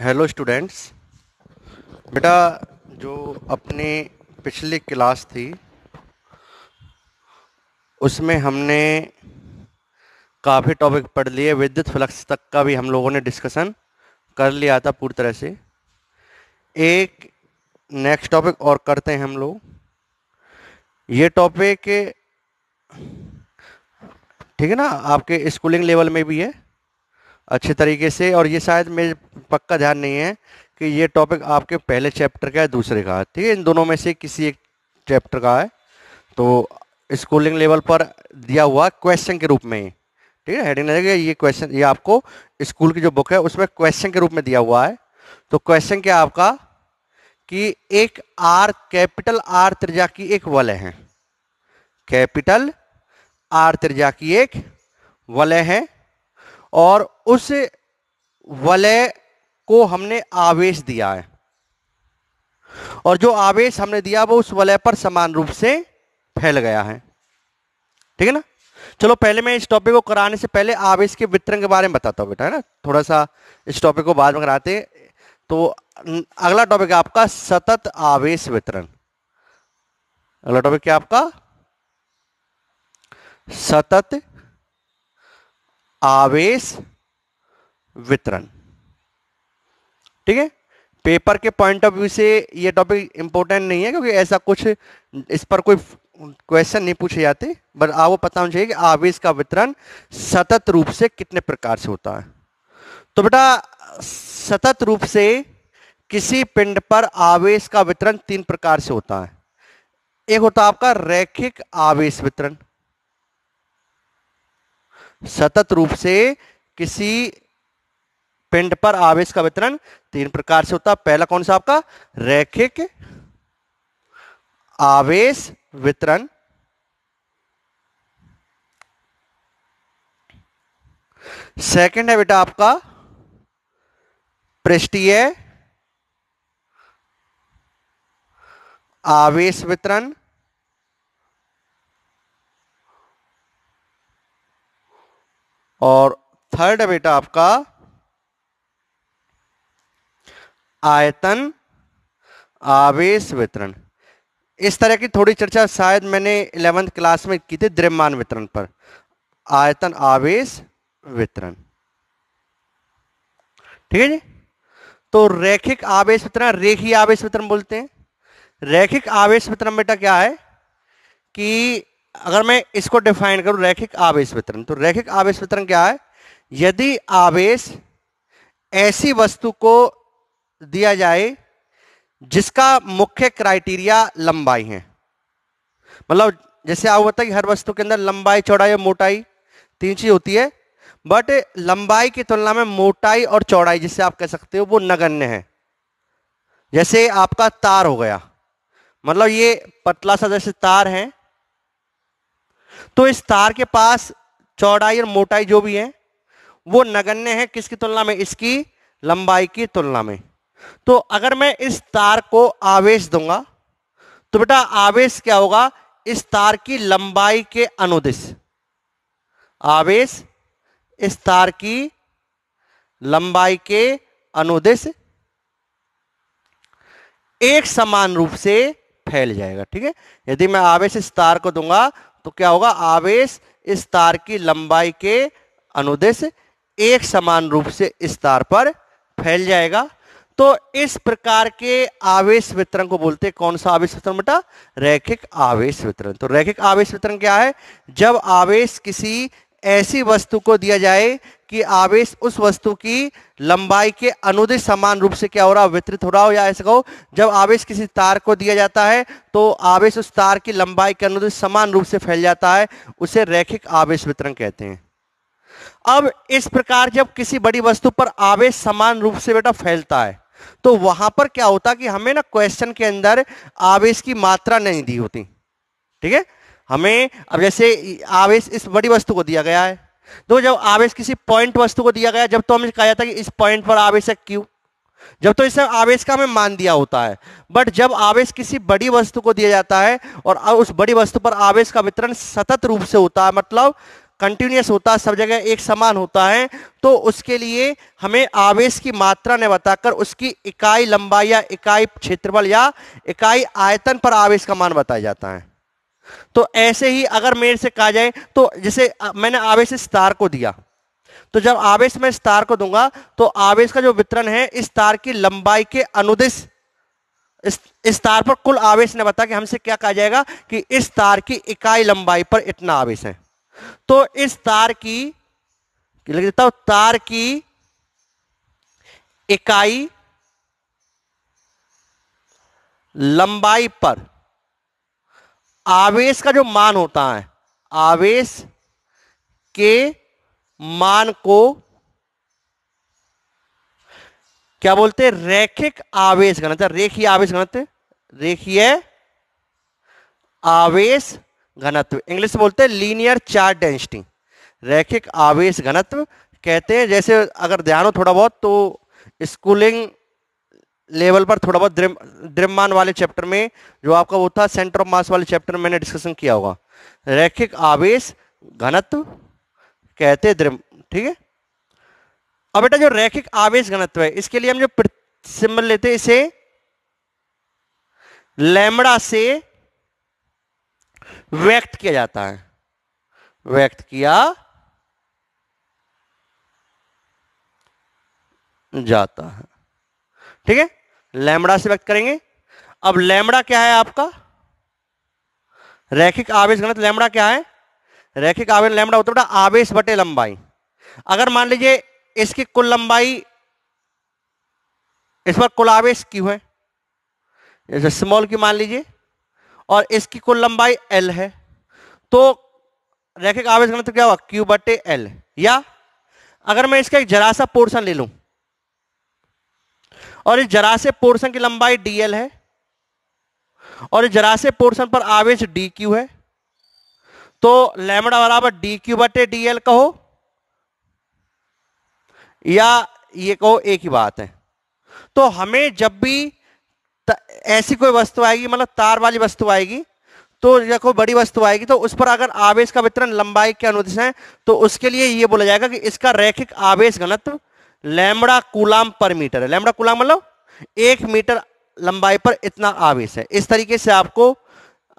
Hello students बेटा जो अपने पिछली क्लास थी उसमें हमने काफ़ी टॉपिक पढ़ लिए विद्युत फ्लक्स तक का भी हम लोगों ने डिस्कशन कर लिया था पूरी तरह से एक नेक्स्ट टॉपिक और करते हैं हम लोग ये टॉपिक ठीक है ना आपके स्कूलिंग लेवल में भी है अच्छे तरीके से और ये शायद मेरे पक्का ध्यान नहीं है कि ये टॉपिक आपके पहले चैप्टर का है दूसरे का है ठीक है इन दोनों में से किसी एक चैप्टर का है तो स्कूलिंग लेवल पर दिया हुआ क्वेश्चन के रूप में ठीक है हेडिंग लगेगा ये क्वेश्चन ये आपको स्कूल की जो बुक है उसमें क्वेश्चन के रूप में दिया हुआ है तो क्वेश्चन क्या आपका कि एक आर कैपिटल आर त्रिजा की एक वलय है कैपिटल आर त्रिजा की एक वलय है और उस वलय को हमने आवेश दिया है और जो आवेश हमने दिया वो उस वलय पर समान रूप से फैल गया है ठीक है ना चलो पहले मैं इस टॉपिक को कराने से पहले आवेश के वितरण के बारे में बताता हूँ बेटा है ना थोड़ा सा इस टॉपिक को बाद में कराते तो अगला टॉपिक है आपका सतत आवेश वितरण अगला टॉपिक क्या आपका सतत आवेश वितरण ठीक है पेपर के पॉइंट ऑफ व्यू से ये टॉपिक इंपॉर्टेंट नहीं है क्योंकि ऐसा कुछ इस पर कोई क्वेश्चन नहीं पूछे जाते बट आपको पता होना चाहिए कि आवेश का वितरण सतत रूप से कितने प्रकार से होता है तो बेटा सतत रूप से किसी पिंड पर आवेश का वितरण तीन प्रकार से होता है एक होता है आपका रैखिक आवेश वितरण सतत रूप से किसी पिंड पर आवेश का वितरण तीन प्रकार से होता है पहला कौन सा आपका रैखिक आवेश वितरण सेकंड है बेटा आपका पृष्ठीय आवेश वितरण और थर्ड है बेटा आपका आयतन आवेश वितरण इस तरह की थोड़ी चर्चा शायद मैंने इलेवेंथ क्लास में की थी द्रव्यमान वितरण पर आयतन आवेश वितरण ठीक है जी तो रैखिक आवेश वितरण रेखीय आवेश वितरण बोलते हैं रैखिक आवेश वितरण बेटा क्या है कि अगर मैं इसको डिफाइन करूं रैखिक आवेश वितरण तो रैखिक आवेश वितरण क्या है यदि आवेश ऐसी वस्तु को दिया जाए जिसका मुख्य क्राइटेरिया लंबाई है मतलब जैसे आप होता है कि हर वस्तु के अंदर लंबाई चौड़ाई और मोटाई तीन चीज होती है बट लंबाई की तुलना में मोटाई और चौड़ाई जिसे आप कह सकते हो वो नगण्य है जैसे आपका तार हो गया मतलब ये पतला सा जैसे तार है तो इस तार के पास चौड़ाई और मोटाई जो भी है वो नगण्य है किसकी तुलना में इसकी लंबाई की तुलना में तो अगर मैं इस तार को आवेश दूंगा तो बेटा आवेश क्या होगा इस तार की लंबाई के अनुदिश आवेश इस तार की लंबाई के अनुदिश एक समान रूप से फैल जाएगा ठीक है यदि मैं आवेश इस तार को दूंगा तो क्या होगा आवेश इस तार की लंबाई के अनुदेश एक समान रूप से इस तार पर फैल जाएगा तो इस प्रकार के आवेश वितरण को बोलते हैं कौन सा आवेश वितरण बेटा रैखिक आवेश वितरण तो रैखिक आवेश वितरण क्या है जब आवेश किसी ऐसी वस्तु को दिया जाए कि आवेश उस वस्तु की लंबाई के अनुदिश समान रूप से क्या हो रहा है वितरित हो रहा हो या ऐसे कहो जब आवेश किसी तार को दिया जाता है तो आवेश उस तार की लंबाई के अनुदिश समान रूप से फैल जाता है उसे रैखिक आवेश वितरण कहते हैं अब इस प्रकार जब किसी बड़ी वस्तु पर आवेश समान रूप से बेटा फैलता है तो वहां पर क्या होता कि हमें ना क्वेश्चन के अंदर आवेश की मात्रा नहीं दी होती ठीक है हमें अब जैसे आवेश इस बड़ी वस्तु को दिया गया है तो जब आवेश किसी पॉइंट वस्तु को दिया गया जब तो हमें कहा जाता है कि इस पॉइंट पर आवेश है क्यू जब तो इसे आवेश का हमें मान दिया होता है बट जब आवेश किसी बड़ी वस्तु को दिया जाता है और उस बड़ी वस्तु पर आवेश का वितरण सतत रूप से होता है मतलब कंटिन्यूस होता है सब जगह एक समान होता है तो उसके लिए हमें आवेश की मात्रा ने बताकर उसकी इकाई लंबाई या इकाई क्षेत्रफल या इकाई आयतन पर आवेश का मान बताया जाता है तो ऐसे ही अगर मेरे से कहा जाए तो जैसे मैंने आवेश इस तार को दिया तो जब आवेश मैं इस तार को दूंगा तो आवेश का जो वितरण है इस तार की लंबाई के अनुदिश इस, इस तार पर कुल आवेश ने बताया कि हमसे क्या कहा जाएगा कि इस तार की इकाई लंबाई पर इतना आवेश है तो इस तार की लिख देता हूं तार की इकाई लंबाई पर आवेश का जो मान होता है आवेश के मान को क्या बोलते हैं रेखिक आवेश घनत्व रेखीय आवेश घनत्व रेखीय आवेश घनत्व इंग्लिश में बोलते हैं लीनियर चार्ज डेंसिटी रेखिक आवेश घनत्व कहते हैं जैसे अगर ध्यान हो थोड़ा बहुत तो स्कूलिंग लेवल पर थोड़ा बहुत द्रिम वाले चैप्टर में जो आपका वो था सेंटर ऑफ मास वाले चैप्टर में मैंने डिस्कशन किया होगा रैखिक आवेश घनत्व कहते द्रिम ठीक है अब बेटा जो रैखिक आवेश घनत्व है इसके लिए हम जो सिंबल लेते हैं इसे लैमड़ा से व्यक्त किया जाता है व्यक्त किया जाता है ठीक है लैमड़ा से व्यक्त करेंगे अब लैमड़ा क्या है आपका रैखिक आवेश गणित लैमड़ा क्या है रैखिक आवेश लैमड़ा होता बेटा आवेश बटे लंबाई अगर मान लीजिए इसकी कुल लंबाई इस पर कुल आवेश क्यू है जैसे स्मॉल की मान लीजिए और इसकी कुल लंबाई एल है तो रैखिक आवेश गणित क्या हुआ क्यू बटे एल या अगर मैं इसका एक जरा सा पोर्शन ले लू और इस से पोर्शन की लंबाई डीएल है और इस से पोर्शन पर आवेश डी क्यू है तो लेमड़ा बराबर डी क्यू बटे डीएल कहो या ये कहो एक ही बात है तो हमें जब भी ऐसी कोई वस्तु आएगी मतलब तार वाली वस्तु आएगी तो या कोई बड़ी वस्तु आएगी तो उस पर अगर आवेश का वितरण लंबाई के अनुदेश है तो उसके लिए ये बोला जाएगा कि इसका रैखिक आवेश घनत्व लैमड़ा कुलाम पर मीटर है लैमड़ा कुलाम मतलब एक मीटर लंबाई पर इतना आवेश है इस तरीके से आपको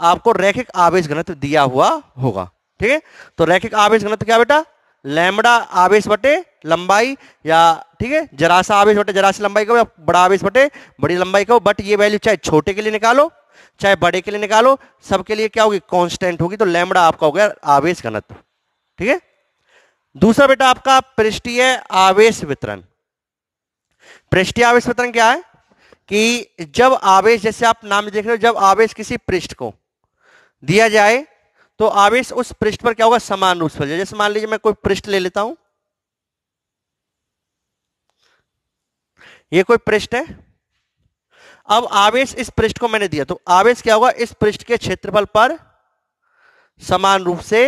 आपको रैखिक आवेश घनत्व दिया हुआ होगा ठीक है तो रैखिक आवेश घनत्व क्या बेटा लैमड़ा आवेश बटे लंबाई या ठीक है जरासा आवेश बटे जरासी लंबाई का या बड़ा आवेश बटे बड़ी लंबाई का बट ये वैल्यू चाहे छोटे के लिए निकालो चाहे बड़े के लिए निकालो सबके लिए क्या होगी कांस्टेंट होगी तो लैमड़ा आपका हो गया आवेश घनत्व ठीक है दूसरा बेटा आपका पृष्ठीय आवेश वितरण पृष्ठीय आवेश वितरण क्या है कि जब आवेश जैसे आप नाम देख रहे हो जब आवेश किसी पृष्ठ को दिया जाए तो आवेश उस पृष्ठ पर क्या होगा समान रूप से जैसे मान लीजिए मैं कोई पृष्ठ ले लेता हूं ये कोई पृष्ठ है अब आवेश इस पृष्ठ को मैंने दिया तो आवेश क्या होगा इस पृष्ठ के क्षेत्रफल पर समान रूप से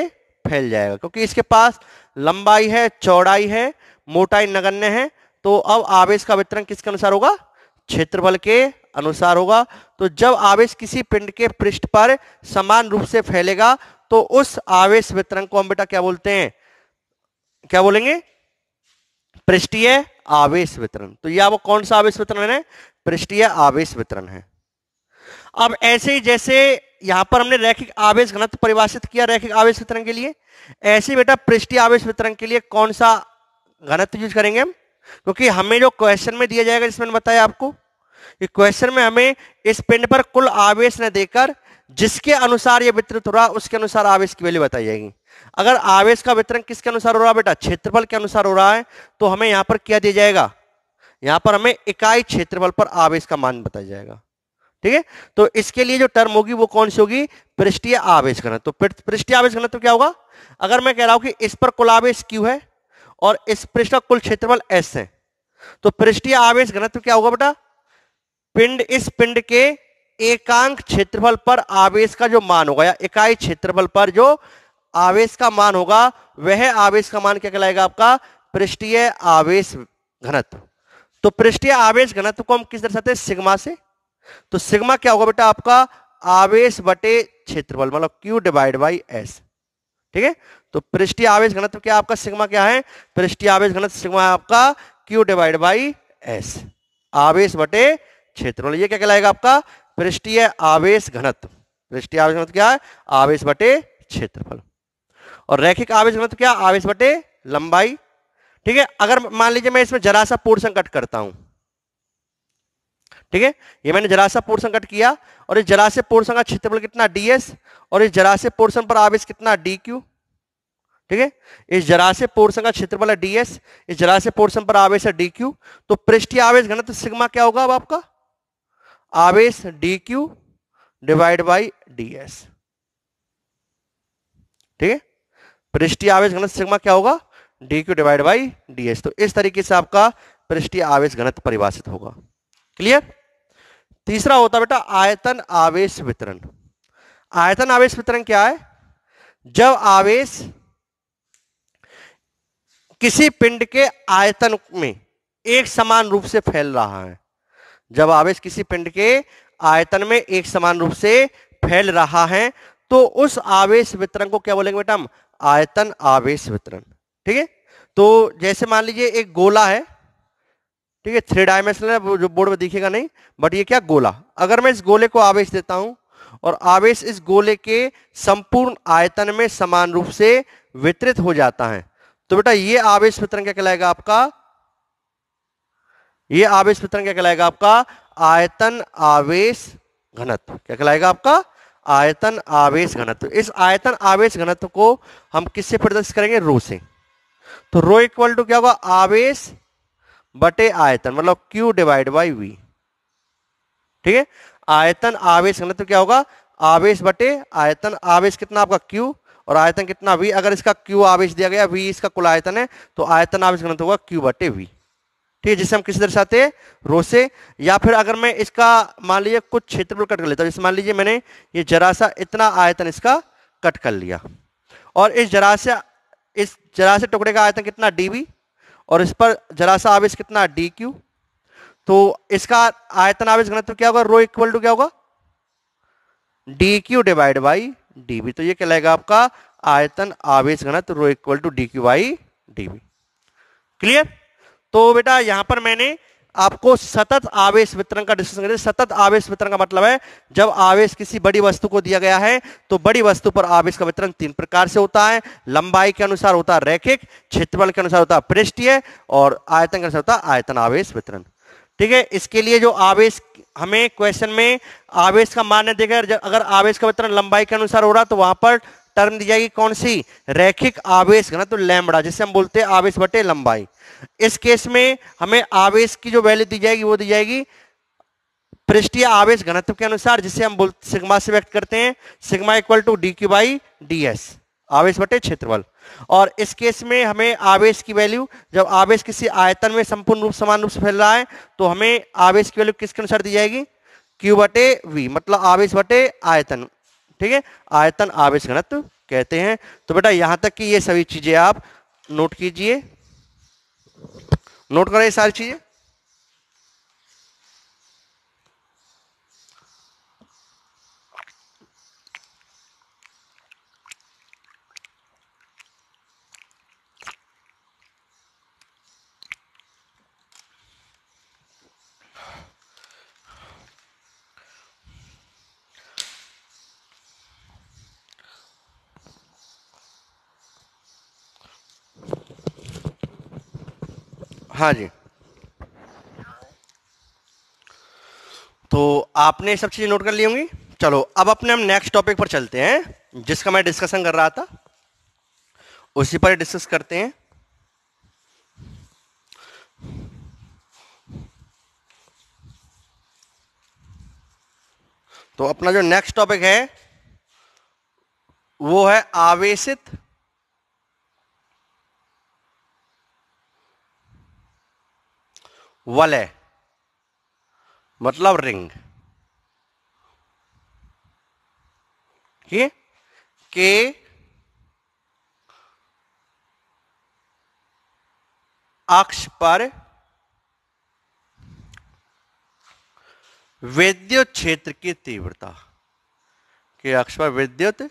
फैल जाएगा क्योंकि इसके पास लंबाई है चौड़ाई है मोटाई नगण्य है तो अब आवेश का वितरण किसके अनुसार होगा क्षेत्रफल के अनुसार होगा तो जब आवेश किसी पिंड के पृष्ठ पर समान रूप से फैलेगा तो उस आवेश वितरण को हम बेटा क्या बोलते हैं क्या बोलेंगे पृष्ठीय आवेश वितरण तो यह वो कौन सा आवेश वितरण है पृष्ठीय आवेश वितरण है अब ऐसे ही जैसे यहां पर हमने रैखिक आवेश घनत्व परिभाषित किया रैखिक आवेश वितरण के लिए ऐसे बेटा पृष्ठीय आवेश वितरण के लिए कौन सा घनत्व यूज करेंगे हम क्योंकि हमें जो क्वेश्चन में दिया जाएगा जिसमें बताया आपको कि क्वेश्चन में हमें इस पिंड पर कुल आवेश न देकर जिसके अनुसार ये वितरित हो रहा उसके अनुसार आवेश की वैल्यू बताई जाएगी अगर आवेश का वितरण किसके अनुसार हो रहा बेटा क्षेत्रफल के अनुसार हो रहा है तो हमें यहां पर क्या दिया जाएगा यहां पर हमें इकाई क्षेत्रफल पर आवेश का मान बताया जाएगा ठीक है तो इसके लिए जो टर्म होगी वो कौन सी होगी पृष्ठीय आवेश घनत्व तो पृष्ठीय आवेश घनत्व तो क्या होगा अगर मैं कह रहा हूं कि इस पर कुल आवेश क्यू है और इस पृष्ठ का कुल क्षेत्रफल एस है तो पृष्ठीय आवेश घनत्व क्या होगा बेटा पिंड इस पिंड के एकांक क्षेत्रफल पर आवेश का जो मान होगा या इकाई क्षेत्रफल पर जो आवेश का मान होगा वह आवेश का मान क्या कहलाएगा आपका पृष्ठीय आवेश घनत्व तो पृष्ठीय आवेश घनत्व को हम किस दर्शाते हैं सिग्मा से तो सिग्मा क्या होगा बेटा आपका आवेश बटे क्षेत्रफल मतलब क्यू डिवाइड बाई एस ठीक है तो पृष्ठी आवेश घनत्व क्या आपका सिग्मा क्या है पृष्ठी आवेश घनत्व सिग्मा है आपका क्यू डिवाइड बाई एस आवेश बटे क्षेत्रफल मतलब ये क्या कहलाएगा आपका पृष्ठीय आवेश घनत्व पृष्ठीय आवेश घनत्व क्या है आवेश बटे क्षेत्रफल और रैखिक आवेश घनत्व क्या आवेश बटे लंबाई ठीक है अगर मान लीजिए मैं इसमें जरा सा पूर्ण संकट करता हूं ठीक है ये मैंने सा पोर्सन कट किया और इस से पोर्सन का क्षेत्रफल कितना डीएस और इस से पोर्सन पर आवेश कितना डी क्यू ठीक है इस से पोर्सन का क्षेत्रफल है डीएस इस से पोर्सन पर आवेश है डी क्यू तो पृष्ठीय आवेश घनत्व सिग्मा क्या होगा अब आपका आवेश D Q divide by DS ठीक है पृष्ठी आवेश घनत्व सिग्मा क्या होगा D Q divide by DS तो इस तरीके से आपका पृष्ठी आवेश घनत्व परिभाषित होगा क्लियर तीसरा होता है बेटा आयतन आवेश वितरण आयतन आवेश वितरण क्या है जब आवेश किसी पिंड के आयतन में एक समान रूप से फैल रहा है जब आवेश किसी पिंड के आयतन में एक समान रूप से फैल रहा है तो उस आवेश वितरण को क्या बोलेंगे बेटा हम आयतन आवेश वितरण ठीक है तो जैसे मान लीजिए एक गोला है ठीक है थ्री डायमेंशनल जो बोर्ड में दिखेगा नहीं बट ये क्या गोला अगर मैं इस गोले को आवेश देता हूं और आवेश इस गोले के संपूर्ण आयतन में समान रूप से वितरित हो जाता है तो बेटा ये आवेश वितरण क्या कहलाएगा आपका ये आवेश वितरण क्या कहलाएगा आपका आयतन आवेश घनत्व क्या कहलाएगा आपका आयतन आवेश घनत्व इस आयतन आवेश घनत्व को हम किससे प्रदर्शित करेंगे रो से तो रो इक्वल टू क्या होगा आवेश बटे आयतन मतलब Q डिवाइड बाई वी ठीक है आयतन आवेश तो क्या होगा आवेश बटे आयतन आवेश कितना आपका Q और आयतन कितना V अगर इसका Q आवेश दिया गया V इसका कुल आयतन है तो आयतन आवेश घनत्व होगा Q बटे V ठीक है जिससे हम किसी दर्शाते हैं रो से या फिर अगर मैं इसका मान लीजिए कुछ क्षेत्रफल कट कर लेता जैसे मान लीजिए मैंने ये जरा सा इतना आयतन इसका कट कर लिया और इस जरा से इस जरा से टुकड़े का आयतन कितना डी और इस पर सा आवेश कितना डी क्यू तो इसका आयतन आवेश घनत्व क्या होगा रो इक्वल टू क्या होगा D Q divide by D तो ये कहलाएगा आपका आयतन आवेश घनत्व rho equal to D Q by D clear तो बेटा यहां पर मैंने आपको सतत आवेश वितरण का डिस्कशन करें सतत आवेश वितरण का मतलब है जब आवेश किसी बड़ी वस्तु को दिया गया है तो बड़ी वस्तु पर आवेश का वितरण तीन प्रकार से होता है लंबाई के अनुसार होता है रैखिक क्षेत्रफल के अनुसार होता है पृष्ठीय और आयतन के अनुसार होता है आयतन आवेश वितरण ठीक है इसके लिए जो आवेश हमें क्वेश्चन में आवेश का मान्य देगा अगर आवेश का वितरण लंबाई के अनुसार हो रहा तो वहां पर टर्म दी जाएगी कौन सी रैखिक आवेश ना तो लैमड़ा जिसे हम बोलते हैं आवेश बटे लंबाई इस केस में हमें आवेश की जो वैल्यू दी जाएगी वो दी जाएगी पृष्ठीय आवेश घनत्व के अनुसार जिसे हम बोल सिग्मा से व्यक्त करते हैं sigma equal to D Q by D S आवेश बटे क्षेत्रफल और इस केस में हमें आवेश की वैल्यू जब आवेश किसी आयतन में संपूर्ण रूप समान रूप से फैल रहा है तो हमें आवेश की वैल्यू किसके अनुसार दी जाएगी क्यू बटे वी मतलब आवेश बटे आयतन ठीक है आयतन आवेश घनत्व कहते हैं तो बेटा यहां तक कि ये सभी चीजें आप नोट कीजिए नोट करें ये सारी चीजें हाँ जी तो आपने सब चीज़ें नोट कर ली होंगी चलो अब अपने हम नेक्स्ट टॉपिक पर चलते हैं जिसका मैं डिस्कशन कर रहा था उसी पर डिस्कस करते हैं तो अपना जो नेक्स्ट टॉपिक है वो है आवेशित वलय मतलब रिंग ये के अक्ष पर विद्युत क्षेत्र की तीव्रता के अक्ष पर विद्युत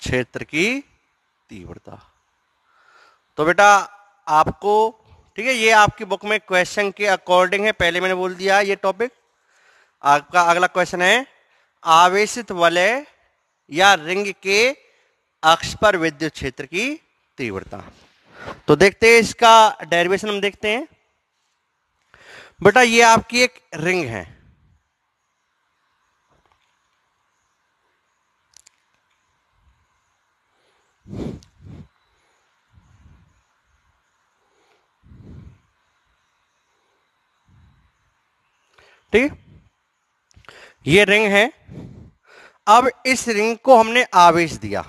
क्षेत्र की तीव्रता तो बेटा आपको ठीक है ये आपकी बुक में क्वेश्चन के अकॉर्डिंग है पहले मैंने बोल दिया ये टॉपिक आपका अगला क्वेश्चन है आवेशित वलय या रिंग के अक्ष पर विद्युत क्षेत्र की तीव्रता तो देखते हैं इसका डेरिवेशन हम देखते हैं बेटा ये आपकी एक रिंग है ठीक ये रिंग है अब इस रिंग को हमने आवेश दिया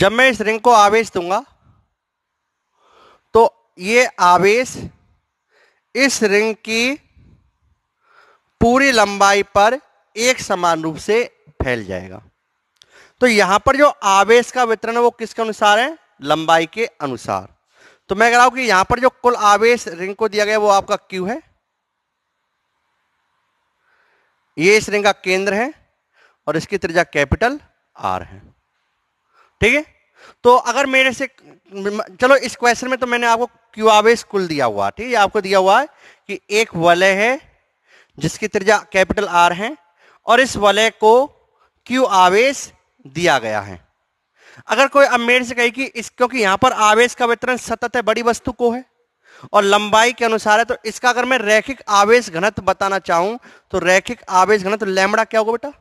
जब मैं इस रिंग को आवेश दूंगा तो ये आवेश इस रिंग की पूरी लंबाई पर एक समान रूप से फैल जाएगा तो यहां पर जो आवेश का वितरण है वो किसके अनुसार है लंबाई के अनुसार तो मैं कह रहा हूं कि यहां पर जो कुल आवेश रिंग को दिया गया वो आपका क्यू है ये इस रिंग का केंद्र है और इसकी त्रिज्या कैपिटल आर है ठीक है तो अगर मेरे से चलो इस क्वेश्चन में तो मैंने आपको क्यू आवेश कुल दिया हुआ ठीक है आपको दिया हुआ है कि एक वलय है जिसकी त्रिज्या कैपिटल आर है और इस वलय को क्यू आवेश दिया गया है अगर कोई अब मेड से कहे कि इस क्योंकि यहां पर आवेश का वितरण सतत है बड़ी वस्तु को है और लंबाई के अनुसार है तो इसका अगर मैं रैखिक आवेश घनत्व बताना चाहूं तो रैखिक आवेश घनत्व लैमड़ा क्या होगा बेटा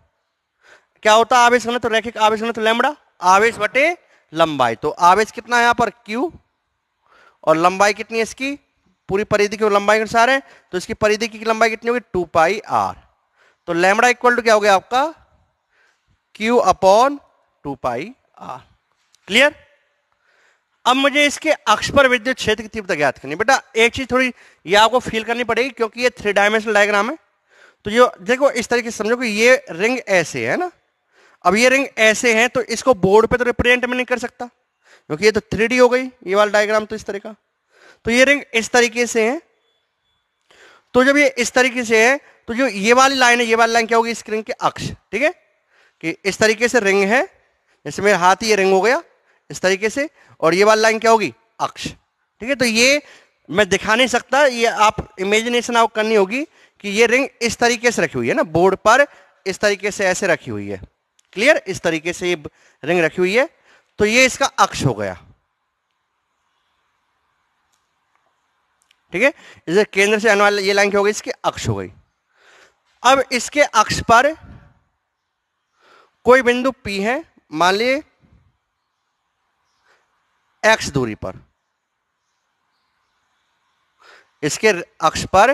क्या होता है आवेश घनत्व रैखिक आवेश घनत्व लैमड़ा आवेश बटे लंबाई तो आवेश कितना है यहां पर क्यू और लंबाई कितनी है इसकी पूरी परिधि की लंबाई के अनुसार है तो इसकी परिधि की लंबाई कितनी होगी टू पाई आर तो लैमड़ा इक्वल टू क्या हो गया आपका Q upon two pi clear अब मुझे इसके अक्ष पर विद्युत क्षेत्र की तीव्रता ज्ञात करनी बेटा एक चीज थोड़ी ये आपको फील करनी पड़ेगी क्योंकि ये थ्री डायमेंशनल डायग्राम है तो ये देखो इस तरीके से समझो कि ये रिंग ऐसे है ना अब ये रिंग ऐसे हैं तो इसको बोर्ड पे तो रिप्रेजेंट में नहीं कर सकता क्योंकि ये तो थ्री हो गई ये वाला डायग्राम तो इस तरह का तो ये रिंग इस तरीके से है तो जब ये इस तरीके से है तो जो ये वाली लाइन है ये वाली लाइन क्या होगी रिंग के अक्ष ठीक है कि इस तरीके से रिंग है जैसे मेरा हाथ ये रिंग हो गया इस तरीके से और ये वाली लाइन क्या होगी अक्ष ठीक है तो ये मैं दिखा नहीं सकता ये आप इमेजिनेशन आउट करनी होगी कि ये रिंग इस तरीके से रखी हुई है ना बोर्ड पर इस तरीके से ऐसे रखी हुई है क्लियर इस तरीके से ये रिंग रखी हुई है तो ये इसका अक्ष हो गया ठीक है इसे केंद्र से आने वाली ये लाइन क्या हो गई इसकी अक्ष हो गई अब इसके अक्ष पर कोई बिंदु पी है मान लिए एक्स दूरी पर इसके अक्ष पर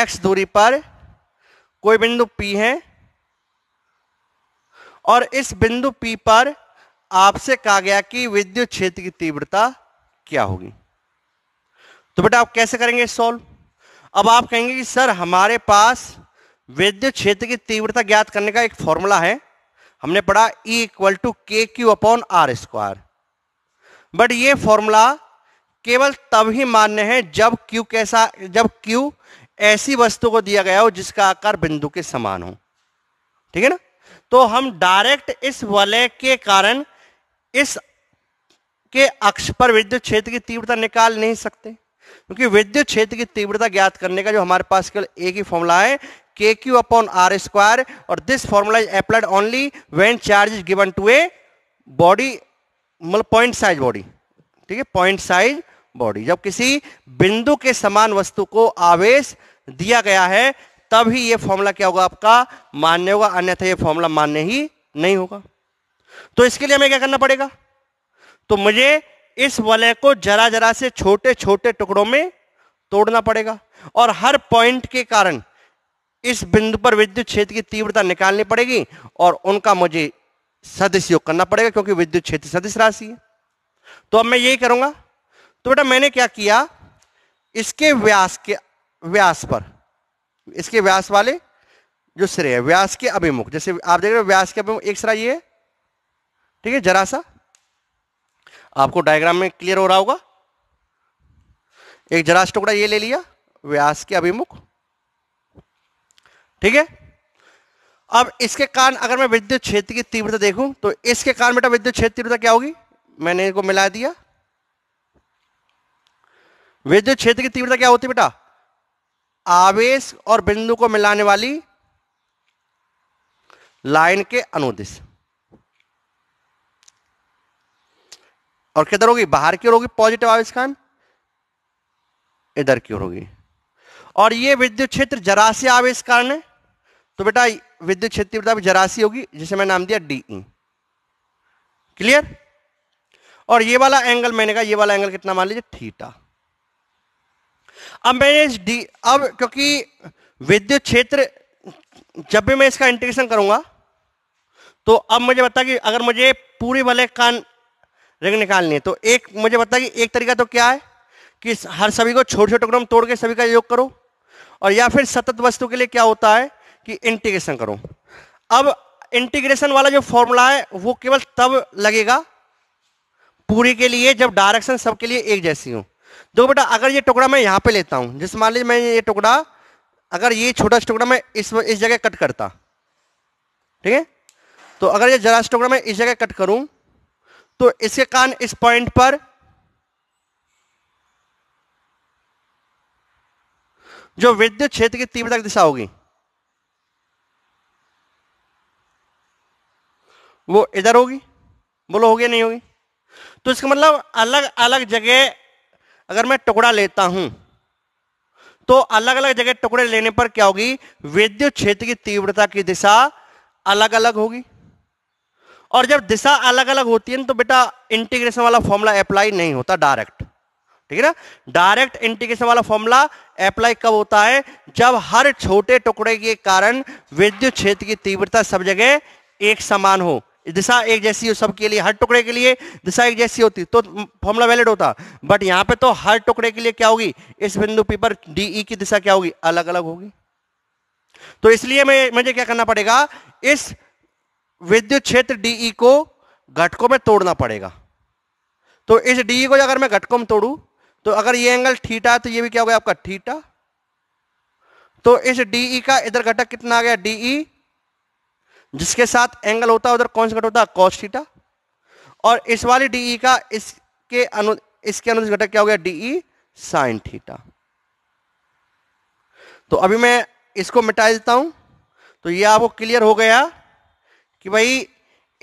एक्स दूरी पर कोई बिंदु पी है और इस बिंदु पी पर आपसे कहा गया कि विद्युत क्षेत्र की तीव्रता क्या होगी तो बेटा आप कैसे करेंगे सॉल्व अब आप कहेंगे कि सर हमारे पास विद्युत क्षेत्र की तीव्रता ज्ञात करने का एक फॉर्मूला है हमने पढ़ा E equal to K Q upon R square but ये फॉर्मूला केवल तब ही मान्य है जब Q कैसा जब Q ऐसी वस्तु को दिया गया हो जिसका आकार बिंदु के समान हो ठीक है ना तो हम डायरेक्ट इस वलय के कारण इस के अक्ष पर विद्युत क्षेत्र की तीव्रता निकाल नहीं सकते क्योंकि विद्युत क्षेत्र की तीव्रता ज्ञात करने का जो हमारे पास केवल एक ही फॉर्मूला है K Q upon R square और this formula is applied only when charge is given to a body मतलब पॉइंट साइज बॉडी ठीक है पॉइंट साइज बॉडी जब किसी बिंदु के समान वस्तु को आवेश दिया गया है तब ही ये फॉर्मूला क्या होगा आपका मान्य होगा अन्यथा ये फॉर्मूला मान्य ही नहीं होगा तो इसके लिए हमें क्या करना पड़ेगा तो मुझे इस वलय को जरा जरा से छोटे छोटे टुकड़ों में तोड़ना पड़ेगा और हर पॉइंट के कारण इस बिंदु पर विद्युत क्षेत्र की तीव्रता निकालनी पड़ेगी और उनका मुझे सदिश योग करना पड़ेगा क्योंकि विद्युत क्षेत्र सदिश राशि है तो अब मैं यही करूंगा तो बेटा मैंने क्या किया इसके व्यास के व्यास पर इसके व्यास वाले जो सिरे है व्यास के अभिमुख जैसे आप देख रहे हो व्यास के अभिमुख एक सिरा ये है ठीक है जरा सा आपको डायग्राम में क्लियर हो रहा होगा एक जरास टुकड़ा ये ले लिया व्यास के अभिमुख ठीक है अब इसके कारण अगर मैं विद्युत क्षेत्र की तीव्रता देखूं तो इसके कारण बेटा विद्युत क्षेत्र तीव्रता क्या होगी मैंने इनको मिला दिया विद्युत क्षेत्र की तीव्रता क्या होती बेटा आवेश और बिंदु को मिलाने वाली लाइन के अनुदिश और किधर होगी बाहर की ओर होगी पॉजिटिव आवेश कारण इधर की ओर होगी और ये विद्युत क्षेत्र जरा से आवेश कारण है तो बेटा विद्युत क्षेत्र प्रताप जरासी होगी जिसे मैं नाम दिया डी क्लियर और ये वाला एंगल मैंने कहा ये वाला एंगल कितना मान लीजिए थीटा अब मैंने इस डी अब क्योंकि विद्युत क्षेत्र जब भी मैं इसका इंटीग्रेशन करूंगा तो अब मुझे बता कि अगर मुझे पूरी भले कान रिंग निकालनी है तो एक मुझे बता कि एक तरीका तो क्या है कि हर सभी को छोटे छोटे टुकड़ों में तोड़ के सभी का योग करो और या फिर सतत वस्तु के लिए क्या होता है कि इंटीग्रेशन करो अब इंटीग्रेशन वाला जो फॉर्मूला है वो केवल तब लगेगा पूरी के लिए जब डायरेक्शन सबके लिए एक जैसी हो देखो बेटा अगर ये टुकड़ा मैं यहाँ पे लेता हूँ जिस मान लीजिए मैं ये टुकड़ा अगर ये छोटा सा टुकड़ा मैं इस इस जगह कट करता ठीक है तो अगर ये जरा टुकड़ा मैं इस जगह कट करूं तो इसके कारण इस पॉइंट पर जो विद्युत क्षेत्र की तीव्रता की दिशा होगी वो इधर होगी बोलो होगी नहीं होगी तो इसका मतलब अलग अलग जगह अगर मैं टुकड़ा लेता हूं तो अलग अलग जगह टुकड़े लेने पर क्या होगी विद्युत क्षेत्र की तीव्रता की दिशा अलग अलग होगी और जब दिशा अलग अलग होती है ना तो बेटा इंटीग्रेशन वाला फॉर्मूला अप्लाई नहीं होता डायरेक्ट ठीक है ना डायरेक्ट इंटीग्रेशन वाला फॉर्मूला अप्लाई कब होता है जब हर छोटे टुकड़े के कारण विद्युत क्षेत्र की तीव्रता सब जगह एक समान हो दिशा एक जैसी हो सबके लिए हर टुकड़े के लिए दिशा एक जैसी होती तो फॉर्मूला वैलिड होता बट यहाँ पे तो हर टुकड़े के लिए क्या होगी इस बिंदु पी पर डीई e की दिशा क्या होगी अलग अलग होगी तो इसलिए मैं मुझे क्या करना पड़ेगा इस विद्युत क्षेत्र डीई e को घटकों में तोड़ना पड़ेगा तो इस डी e को अगर मैं घटकों में तोड़ू तो अगर ये एंगल ठीटा है तो ये भी क्या हो गया आपका ठीटा तो इस डीई का इधर घटक कितना आ गया डीई जिसके साथ एंगल होता है उधर कौन सा घटक होता है कॉस थीटा और इस वाली डीई का इसके अनु इसके अनुदिश घटक क्या हो गया डीई साइन थीटा तो अभी मैं इसको मिटा देता हूं तो ये आपको क्लियर हो गया कि भाई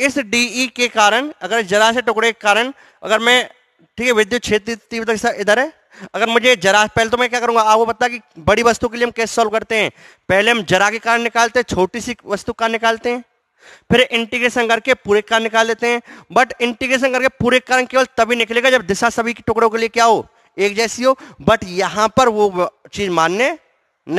इस डीई के कारण अगर जरा से टुकड़े के कारण अगर मैं ठीक है विद्युत क्षेत्र तीव्रता इधर है अगर मुझे जरा पहले तो मैं क्या करूंगा आपको बता कि बड़ी वस्तु के लिए हम कैसे सॉल्व करते हैं पहले हम जरा के कारण निकालते हैं छोटी सी वस्तु का निकालते हैं फिर इंटीग्रेशन करके पूरे कारण निकाल लेते हैं बट इंटीग्रेशन करके पूरे कारण केवल तभी निकलेगा जब दिशा सभी के टुकड़ों के लिए क्या हो एक जैसी हो बट यहां पर वो चीज मान्य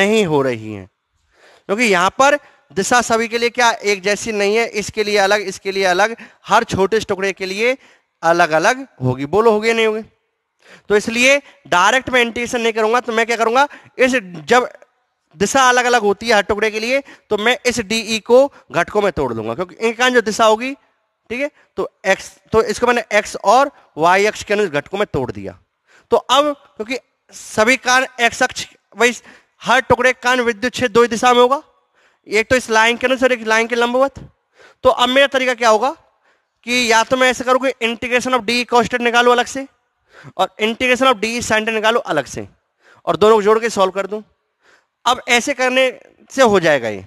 नहीं हो रही है क्योंकि तो यहां पर दिशा सभी के लिए क्या एक जैसी नहीं है इसके लिए अलग इसके लिए अलग हर छोटे टुकड़े के लिए अलग अलग होगी बोलो होगी नहीं होगी तो इसलिए डायरेक्ट मैं इंटीग्रेशन नहीं करूंगा तो मैं क्या करूंगा इस जब दिशा अलग अलग होती है हर टुकड़े के लिए तो मैं इस डी e को घटकों में तोड़ दूंगा क्योंकि एक जो दिशा होगी ठीक है तो एक्स तो इसको मैंने एक्स और वाई अक्ष के अनुसार घटकों में तोड़ दिया तो अब क्योंकि सभी कान एक्स अक्ष वही हर टुकड़े कान विद्युत क्षेत्र दो ही दिशा में होगा एक तो इस लाइन के अनुसार एक लाइन के लंबवत तो अब मेरा तरीका क्या होगा कि या तो मैं ऐसे करूँ कि इंटीग्रेशन ऑफ डी कॉस्टेड निकालू अलग से और इंटीग्रेशन ऑफ डी साइन निकालू अलग से और दोनों को जोड़ के सॉल्व कर दूँ अब ऐसे करने से हो जाएगा ये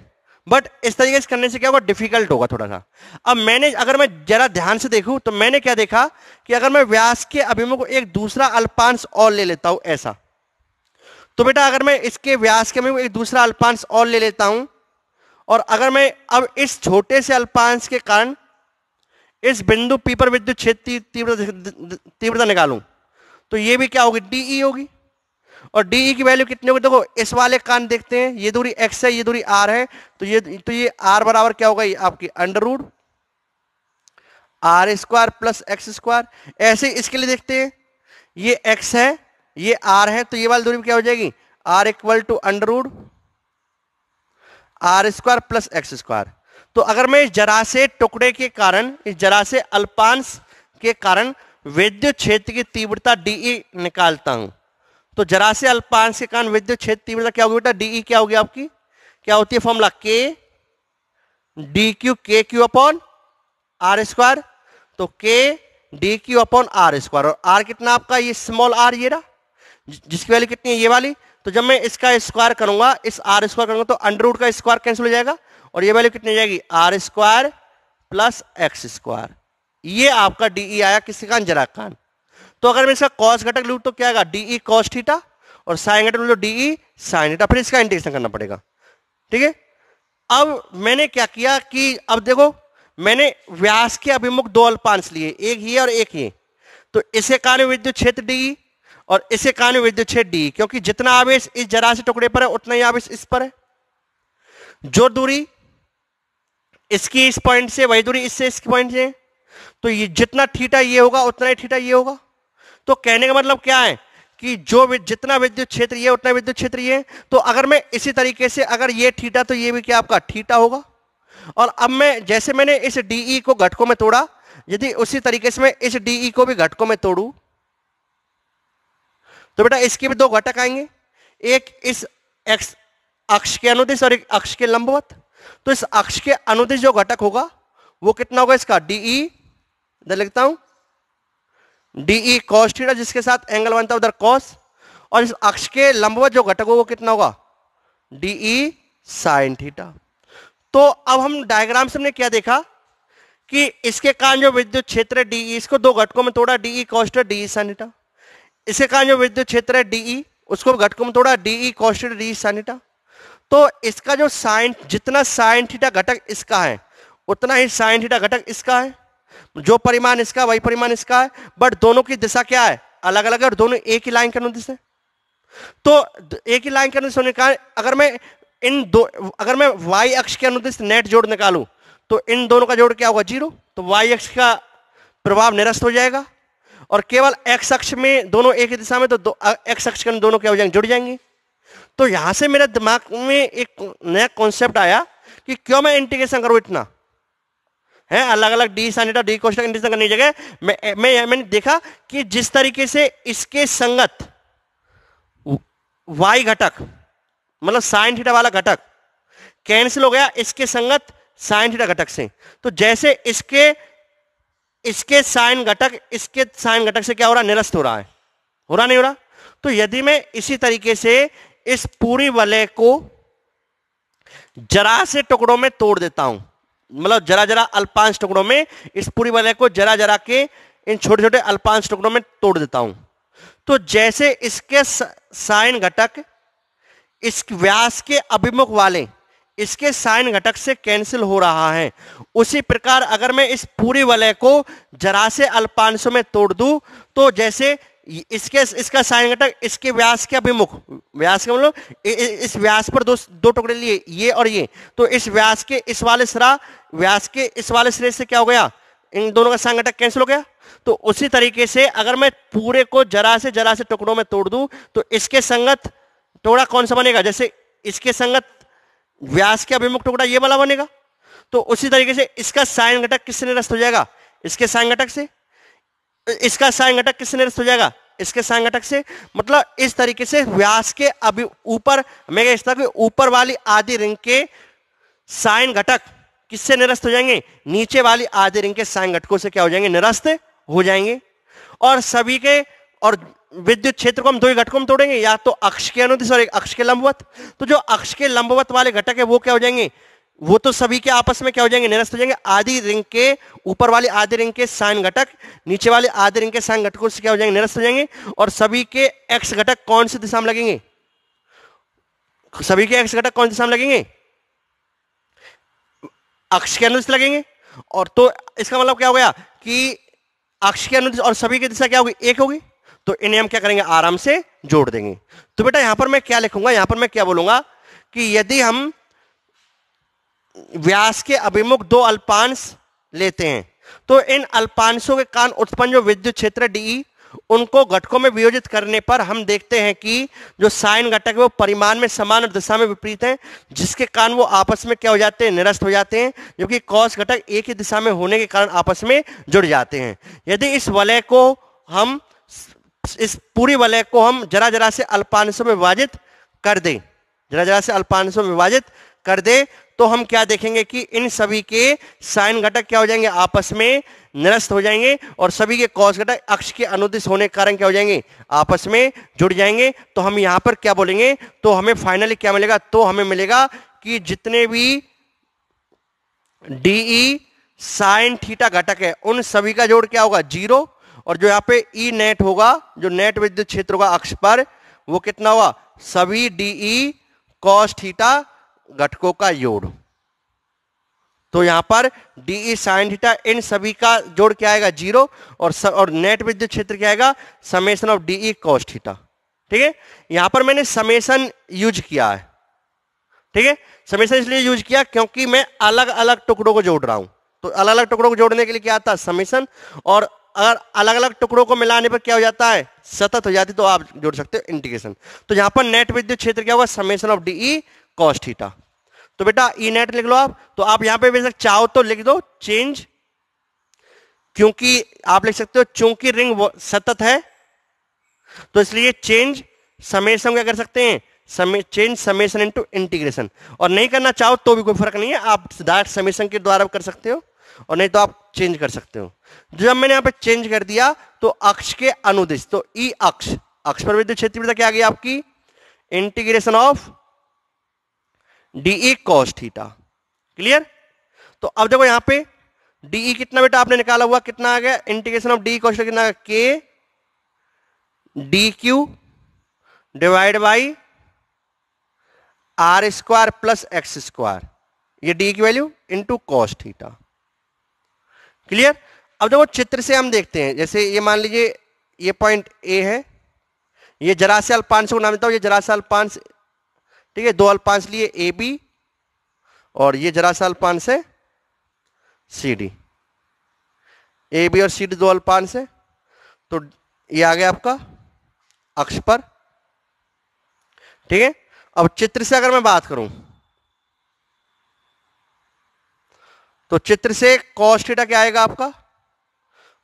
बट इस तरीके से करने से क्या होगा डिफिकल्ट होगा थोड़ा सा अब मैंने अगर मैं जरा ध्यान से देखूं तो मैंने क्या देखा कि अगर मैं व्यास के अभिमुख को एक दूसरा अल्पांश और ले लेता हूं ऐसा तो बेटा अगर मैं इसके व्यास के अभिमुख एक दूसरा अल्पांश और ले लेता हूं और अगर मैं अब इस छोटे से अल्पांश के कारण इस बिंदु पी पर विद्युत क्षेत्र की तीव्रता तीव्रता निकालूं तो ये भी क्या होगी डी e होगी और डी e की वैल्यू कितनी होगी देखो इस वाले कान देखते हैं ये दूरी एक्स है ये दूरी आर है तो ये तो ये आर बराबर क्या होगा आपकी under root R square plus X square ऐसे इसके लिए देखते हैं ये एक्स है ये आर है तो ये वाली दूरी क्या हो जाएगी R equal to under root R square plus X square तो अगर मैं इस जरा से टुकड़े के कारण इस जरा से अल्पांश के कारण विद्युत क्षेत्र की तीव्रता डी निकालता हूं तो जरा से अल्पांश के कारण विद्युत क्षेत्र तीव्रता क्या होगी बेटा डी क्या होगी आपकी क्या होती है formula K D Q K Q upon R square तो K D Q upon R square और आर कितना आपका ये स्मॉल आर ये रहा जिसकी वैल्यू कितनी है ये वाली तो जब मैं इसका स्क्वायर करूंगा इस आर स्क्वायर करूंगा तो अंडर रूट का स्क्वायर कैंसिल हो जाएगा और ये वैल्यू कितनी जाएगी R square plus X square ये आपका डीई e आया किसी का जरा कान तो अगर मैं इसका कॉस घटक लू तो क्या आएगा डीई कॉस थीटा और साइन घटक लू लूँ डीई साइन थीटा फिर इसका इंटीग्रेशन करना पड़ेगा ठीक है अब मैंने क्या किया कि अब देखो मैंने व्यास के अभिमुख दो अल्पांश लिए एक ये और एक ये तो इसे कारण विद्युत क्षेत्र डी e और इसे कारण विद्युत क्षेत्र डी e, क्योंकि जितना आवेश इस जरा से टुकड़े पर है उतना ही आवेश इस पर है जो दूरी इसकी इस पॉइंट से वही दूरी इससे इसके पॉइंट से तो ये जितना थीटा ये होगा उतना ही थीटा ये होगा तो कहने का मतलब क्या है कि जो जितना विद्युत क्षेत्र ये उतना विद्युत क्षेत्र ये तो अगर मैं इसी तरीके से अगर ये थीटा तो ये भी क्या आपका थीटा होगा और अब मैं जैसे मैंने इस डीई e को घटकों में तोड़ा यदि उसी तरीके से मैं इस डीई e को भी घटकों में तोड़ू तो बेटा इसके भी दो घटक आएंगे एक इस एक्स अक्ष के अनुदिश और एक अक्ष के लंबवत तो इस अक्ष के अनुदिश जो घटक होगा वो कितना होगा इसका डीई e, इधर लिखता हूं डी कॉस थीटा जिसके साथ एंगल बनता है उधर कॉस और इस अक्ष के लंबवत जो घटक होगा वो कितना होगा डी ई साइन थीटा तो अब हम डायग्राम से हमने क्या देखा कि इसके कारण जो विद्युत क्षेत्र है डीई e, इसको दो घटकों में तोड़ा डीई कॉस्टा डीई सैनिटा इसके कारण जो विद्युत क्षेत्र है डीई e, उसको घटकों में तोड़ा डीई कॉस्टा डीई सैनिटा तो इसका जो साइन जितना साइन थीटा घटक इसका है उतना ही साइन थीटा घटक इसका है जो परिमाण इसका वही परिमाण इसका है बट दोनों की दिशा क्या है अलग अलग है और दोनों एक ही लाइन के अनुदिश है तो एक ही लाइन के अनुदिश होने अगर मैं इन दो अगर मैं वाई अक्ष के अनुदिश नेट जोड़ निकालू तो इन दोनों का जोड़ क्या होगा जीरो तो वाई अक्ष का प्रभाव निरस्त हो जाएगा और केवल एक्स अक्ष में दोनों एक ही दिशा में तो एक्स अक्ष के दोनों क्या हो जाएंगे जुड़ जाएंगे तो यहां से मेरे दिमाग में एक नया कॉन्सेप्ट आया कि क्यों मैं इंटीग्रेशन करूं इतना है अलग अलग डी सानिटा डी कोष्टक इंटीग्रेशन करने की जगह मैं मैं मैंने देखा कि जिस तरीके से इसके संगत वाई घटक मतलब साइन थीटा वाला घटक कैंसिल हो गया इसके संगत साइन थीटा घटक से तो जैसे इसके इसके साइन घटक इसके साइन घटक से क्या हो रहा है निरस्त हो रहा है हो रहा नहीं हो रहा तो यदि मैं इसी तरीके से इस पूरी वलय को जरा से टुकड़ों में तोड़ देता हूं मतलब जरा जरा अल्पांश टुकड़ों में इस पूरी वलय को जरा जरा के इन छोटे छोटे अल्पांश टुकड़ों में तोड़ देता हूं तो जैसे इसके साइन घटक इस व्यास के अभिमुख वाले इसके साइन घटक से कैंसिल हो रहा है उसी प्रकार अगर मैं इस पूरी वलय को जरा से अल्पांशों में तोड़ दूं तो जैसे इसके इसका साइन घटक इसके व्यास के अभिमुख व्यास के मतलब इस व्यास पर दो दो टुकड़े लिए ये और ये तो इस व्यास के इस वाले सिरा व्यास के इस वाले सिरे से क्या हो गया इन दोनों का संघटक कैंसिल हो गया तो उसी तरीके से अगर मैं पूरे को जरा से जरा से टुकड़ों में तोड़ दूं तो इसके संगत टुकड़ा कौन सा बनेगा जैसे इसके संगत व्यास के अभिमुख टुकड़ा ये वाला बनेगा तो उसी तरीके से इसका साइन घटक किससे निरस्त हो जाएगा इसके साइन घटक से इसका घटक किसने रस्त हो जाएगा इसके घटक से मतलब इस तरीके से व्यास के अभी ऊपर मेगा स्तर के ऊपर वाली आधी रिंग के साइन घटक किससे निरस्त हो जाएंगे नीचे वाली आधी रिंग के साइन घटकों से क्या हो जाएंगे निरस्त हो जाएंगे और सभी के और विद्युत क्षेत्र को हम दो ही घटकों में तोड़ेंगे या तो अक्ष के अनुदिश और एक अक्ष के लंबवत तो जो अक्ष के लंबवत वाले घटक है वो क्या हो जाएंगे वो तो सभी के आपस में क्या हो जाएंगे निरस्त हो जाएंगे आधी रिंग के ऊपर वाले आधे रिंग के साइन घटक नीचे वाले आधे रिंग के साइन घटकों से क्या हो जाएंगे निरस्त हो जाएंगे और सभी के एक्स घटक कौन सी दिशा में लगेंगे सभी के एक्स घटक कौन सी दिशा में लगेंगे अक्ष के अनुदिश लगेंगे और तो इसका मतलब क्या हो गया कि अक्ष के अनुदिश और सभी की दिशा क्या होगी एक होगी तो इन्हें हम क्या करेंगे आराम से जोड़ देंगे तो बेटा यहां पर मैं क्या लिखूंगा यहां पर मैं क्या बोलूंगा कि यदि हम व्यास के अभिमुख दो अल्पांश लेते हैं तो इन अल्पांशों के कारण उत्पन्न जो विद्युत क्षेत्र डी उनको घटकों में वियोजित करने पर हम देखते हैं कि जो साइन घटक वो परिमाण में समान और दिशा में विपरीत हैं जिसके कारण वो आपस में क्या हो जाते हैं निरस्त हो जाते हैं क्योंकि कॉस घटक एक ही दिशा में होने के कारण आपस में जुड़ जाते हैं यदि इस वलय को हम इस पूरी वलय को हम जरा जरा से अल्पांशों में विभाजित कर दें जरा जरा से अल्पांशों में विभाजित कर दे तो हम क्या देखेंगे कि इन सभी के साइन घटक क्या हो जाएंगे आपस में निरस्त हो जाएंगे और सभी के कॉस घटक अक्ष के अनुदिश होने के कारण क्या हो जाएंगे आपस में जुड़ जाएंगे तो हम यहां पर क्या बोलेंगे तो हमें फाइनली क्या मिलेगा तो हमें मिलेगा कि जितने भी डी साइन थीटा घटक है उन सभी का जोड़ क्या होगा जीरो और जो यहाँ पे ई e नेट होगा जो नेट विद्युत क्षेत्र होगा अक्ष पर वो कितना होगा सभी डीई कॉस थीटा घटकों का जोड़ तो यहां पर डी साइन थीटा इन सभी का जोड़ क्या आएगा जीरो और स, और नेट विद्युत क्षेत्र क्या आएगा summation of D E cos theta ठीक है यहां पर मैंने समेशन यूज किया है ठीक है समेशन इसलिए यूज किया क्योंकि मैं अलग अलग टुकड़ों को जोड़ रहा हूं तो अलग अलग टुकड़ों को जोड़ने के लिए क्या आता समेशन और अगर अलग अलग टुकड़ों को मिलाने पर क्या हो जाता है सतत हो जाती तो आप जोड़ सकते हो इंटीग्रेशन तो यहां पर नेट विद्युत क्षेत्र क्या होगा summation of D cos theta तो बेटा ई e नेट लिख लो आप तो आप यहां पे बेशक चाहो तो लिख दो चेंज क्योंकि आप लिख सकते हो चूंकि रिंग सतत है तो इसलिए चेंज समेशन क्या कर सकते हैं समे, चेंज समेशन इनटू इंटीग्रेशन और नहीं करना चाहो तो भी कोई फर्क नहीं है आप डायरेक्ट समेशन के द्वारा कर सकते हो और नहीं तो आप चेंज कर सकते हो जब मैंने यहां पे चेंज कर दिया तो अक्ष के अनुदिश तो ई e अक्ष अक्ष पर विद्युत क्षेत्र तो क्या आ गई आपकी integration of DE cos theta clear तो अब देखो यहां पे डीई e कितना बेटा आपने निकाला हुआ कितना आ गया इंटीग्रेशन ऑफ डी कॉस कितना K D Q divide by R square plus X square ये डी e की value into cos theta clear अब देखो चित्र से हम देखते हैं जैसे ये मान लीजिए ये पॉइंट ए है ये जरासाल पांच सौ नाम देता हूं ये जरासाल पांच ठीक है दो अल्पांश लिए ए बी और ये जरा सा अल्पांश है सी डी ए बी और सी डी दो अल्पांश है तो ये आ गया आपका अक्ष पर ठीक है अब चित्र से अगर मैं बात करूं तो चित्र से कॉस्टेटा क्या आएगा आपका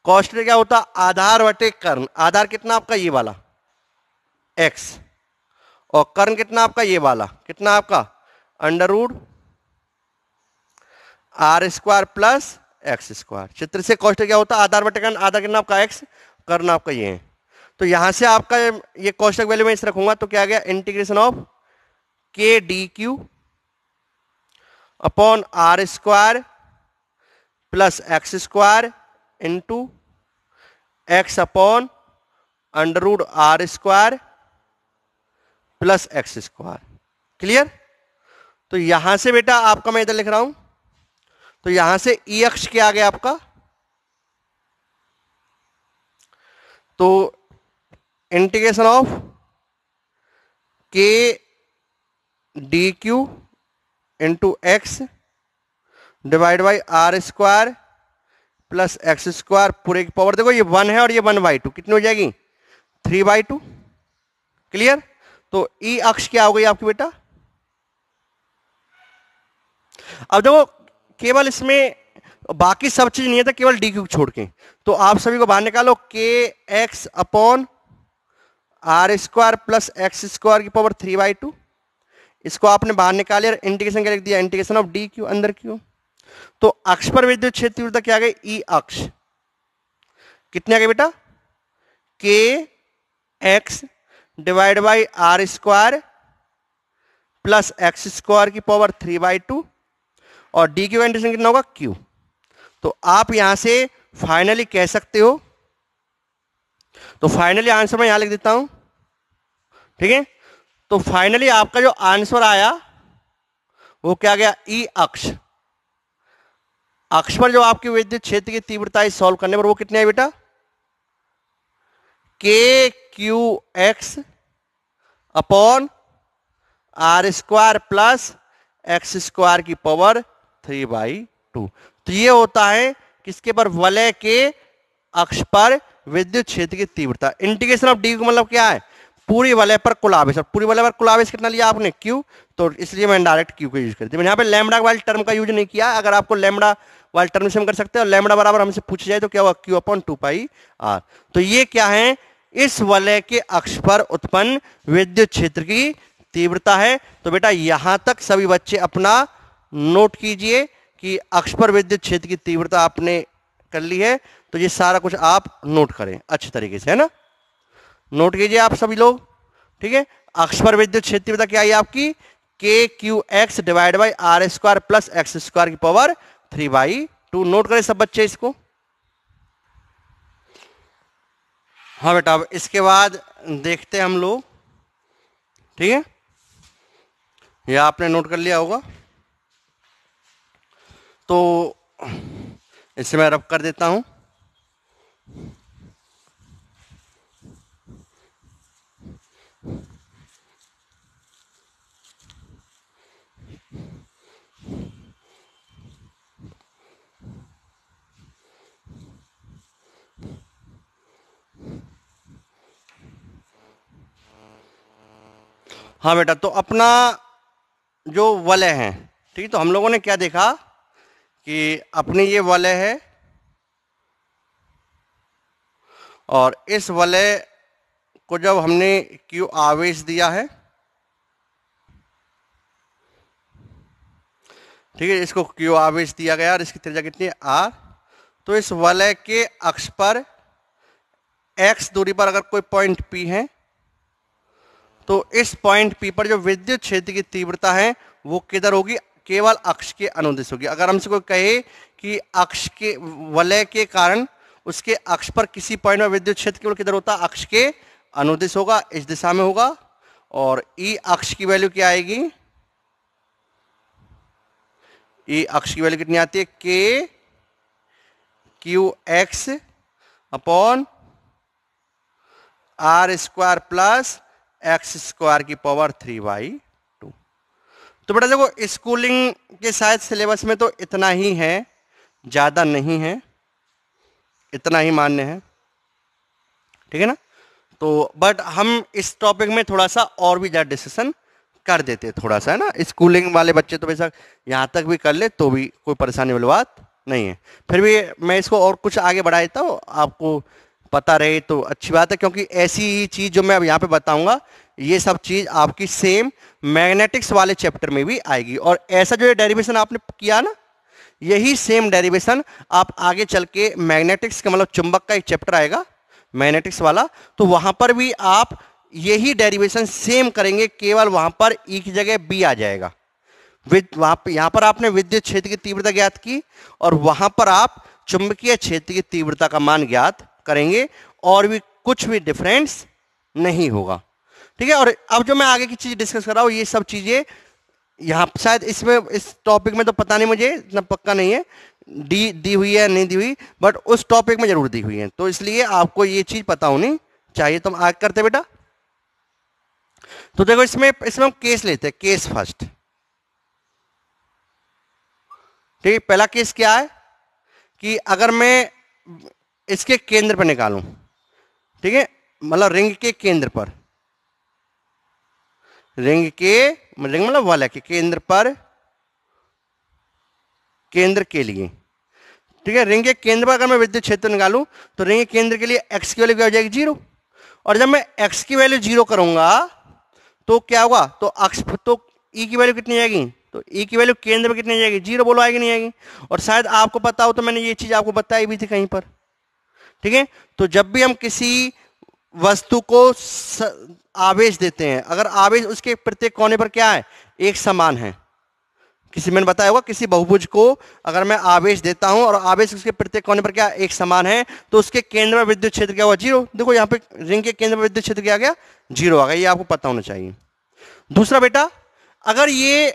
कॉस्टा क्या होता आधार वटे कर्ण आधार कितना आपका ये वाला एक्स और कर्ण कितना आपका ये वाला कितना आपका under root R square plus X square चित्र से कॉस्ट क्या होता है आधार बटेकन आधा कितना आपका एक्स कर्ण आपका ये है तो यहां से आपका ये कॉस्टक वैल्यू में इस रखूंगा तो क्या गया integration of K D Q upon R square plus X square into X upon under root R square plus X square clear तो यहां से बेटा आपका मैं इधर लिख रहा हूं तो यहां से ई एक्स क्या आ गया आपका तो integration of K D Q into X divide by R square plus X square पूरे की पावर देखो ये वन है और ये वन बाई टू कितनी हो जाएगी थ्री बाई टू क्लियर तो ई e अक्ष क्या हो गई आपकी बेटा अब देखो केवल इसमें बाकी सब चीज नहीं है था तो केवल डी क्यू छोड़ के तो आप सभी को बाहर निकालो K X upon R square plus X square की पावर थ्री बाई टू इसको आपने बाहर निकाले और इंटीग्रेशन क्या लिख दिया इंटीग्रेशन ऑफ डी क्यू अंदर क्यू तो अक्ष पर विद्युत क्षेत्र क्या आ गई ई e अक्ष कितने आ गए बेटा K X divide by R square plus X square की पावर थ्री बाई टू और डी क्यू वेंटिलेशन कितना होगा क्यू तो आप यहां से फाइनली कह सकते हो तो फाइनली आंसर मैं यहां लिख देता हूं ठीक है तो फाइनली आपका जो आंसर आया वो क्या गया ई अक्ष अक्ष पर जो आपकी विद्युत क्षेत्र की तीव्रता सॉल्व करने पर वो कितनी है बेटा K Q X upon R square plus X square की पावर थ्री बाई टू तो ये होता है किसके पर वलय के अक्ष पर विद्युत क्षेत्र की तीव्रता इंटीग्रेशन ऑफ डी मतलब क्या है पूरी वलय पर कुल आवेश और पूरी वलय पर कुल आवेश कितना लिया आपने क्यू तो इसलिए मैंने डायरेक्ट क्यू को यूज कर दिया मैंने यहाँ पे लेमडा वाले टर्म का यूज नहीं किया अगर आपको लेमडा वाले टर्म से हम कर सकते हैं और लेमडा बराबर हमसे पूछ जाए तो क्या हुआ Q upon two pi R तो ये क्या है इस वलय के अक्ष पर उत्पन्न विद्युत क्षेत्र की तीव्रता है तो बेटा यहां तक सभी बच्चे अपना नोट कीजिए कि अक्ष पर विद्युत क्षेत्र की तीव्रता आपने कर ली है तो ये सारा कुछ आप नोट करें अच्छे तरीके से है ना नोट कीजिए आप सभी लोग ठीक है अक्ष पर विद्युत क्षेत्र तीव्रता क्या है आपकी K Q X divide by R square plus X square की power three by two note करें सब बच्चे इसको हाँ बेटा अब इसके बाद देखते हम लोग ठीक है यह आपने नोट कर लिया होगा तो इसे मैं रब कर देता हूँ हाँ बेटा तो अपना जो वलय है ठीक है तो हम लोगों ने क्या देखा कि अपनी ये वलय है और इस वलय को जब हमने क्यू आवेश दिया है ठीक है इसको क्यू आवेश दिया गया और इसकी त्रिज्या कितनी है आर तो इस वलय के अक्ष पर एक्स दूरी पर अगर कोई पॉइंट पी है तो इस पॉइंट पी पर जो विद्युत क्षेत्र की तीव्रता है वो किधर होगी केवल अक्ष के अनुदेश होगी अगर हमसे कोई कहे कि अक्ष के वलय के कारण उसके अक्ष पर किसी पॉइंट में विद्युत क्षेत्र केवल किधर होता है अक्ष के अनुदेश होगा इस दिशा में होगा और ई e अक्ष की वैल्यू क्या आएगी ई e अक्ष की वैल्यू कितनी आती है K Q X upon R square plus X square की पावर थ्री बाई टू तो बेटा देखो स्कूलिंग के शायद सिलेबस में तो इतना ही है ज़्यादा नहीं है इतना ही मान्य है ठीक है ना तो बट हम इस टॉपिक में थोड़ा सा और भी ज़्यादा डिस्कशन कर देते थोड़ा सा है ना स्कूलिंग वाले बच्चे तो बेशक यहाँ तक भी कर ले तो भी कोई परेशानी वाली बात नहीं है फिर भी मैं इसको और कुछ आगे बढ़ा देता हूँ आपको पता रहे तो अच्छी बात है क्योंकि ऐसी ही चीज़ जो मैं अब यहाँ पे बताऊंगा ये सब चीज़ आपकी सेम मैग्नेटिक्स वाले चैप्टर में भी आएगी और ऐसा जो ये डेरिवेशन आपने किया ना यही सेम डेरिवेशन आप आगे चल के मैग्नेटिक्स का मतलब चुंबक का एक चैप्टर आएगा मैग्नेटिक्स वाला तो वहाँ पर भी आप यही डेरिवेशन सेम करेंगे केवल वहाँ पर एक जगह बी आ जाएगा वहाँ पर यहाँ पर आपने विद्युत क्षेत्र की तीव्रता ज्ञात की और वहाँ पर आप चुंबकीय क्षेत्र की तीव्रता का मान ज्ञात करेंगे और भी कुछ भी डिफरेंस नहीं होगा ठीक है और अब जो मैं आगे की चीज़ डिस्कस कर रहा हूँ ये सब चीज़ें यहाँ शायद इसमें इस टॉपिक में तो पता नहीं मुझे इतना पक्का नहीं है दी दी हुई है नहीं दी हुई बट उस टॉपिक में जरूर दी हुई है तो इसलिए आपको ये चीज़ पता होनी चाहिए तुम तो आगे करते बेटा तो देखो इसमें इसमें हम केस लेते हैं केस फर्स्ट ठीक पहला केस क्या है कि अगर मैं इसके केंद्र पर निकालूं ठीक है मतलब रिंग के केंद्र पर रिंग के रिंग मतलब वाले के केंद्र पर केंद्र के लिए ठीक है रिंग के केंद्र पर अगर मैं विद्युत क्षेत्र निकालूं तो रिंग के केंद्र के लिए एक्स की वैल्यू क्या हो जाएगी जीरो और जब मैं एक्स की वैल्यू जीरो करूंगा तो क्या होगा तो अक्ष तो ई e की वैल्यू कितनी आएगी तो ई e की वैल्यू केंद्र में कितनी जाएगी जीरो बोलो आएगी नहीं आएगी और शायद आपको पता हो तो मैंने ये चीज़ आपको बताई भी थी कहीं पर ठीक है तो जब भी हम किसी वस्तु को स, आवेश देते हैं अगर आवेश उसके प्रत्येक कोने पर क्या है एक समान है किसी मैंने बताया होगा किसी बहुभुज को अगर मैं आवेश देता हूं और आवेश उसके प्रत्येक कोने पर क्या एक समान है तो उसके केंद्र में विद्युत क्षेत्र क्या हुआ जीरो देखो यहाँ पे रिंग के केंद्र में विद्युत क्षेत्र क्या गया जीरो आ गया ये आपको पता होना चाहिए दूसरा बेटा अगर ये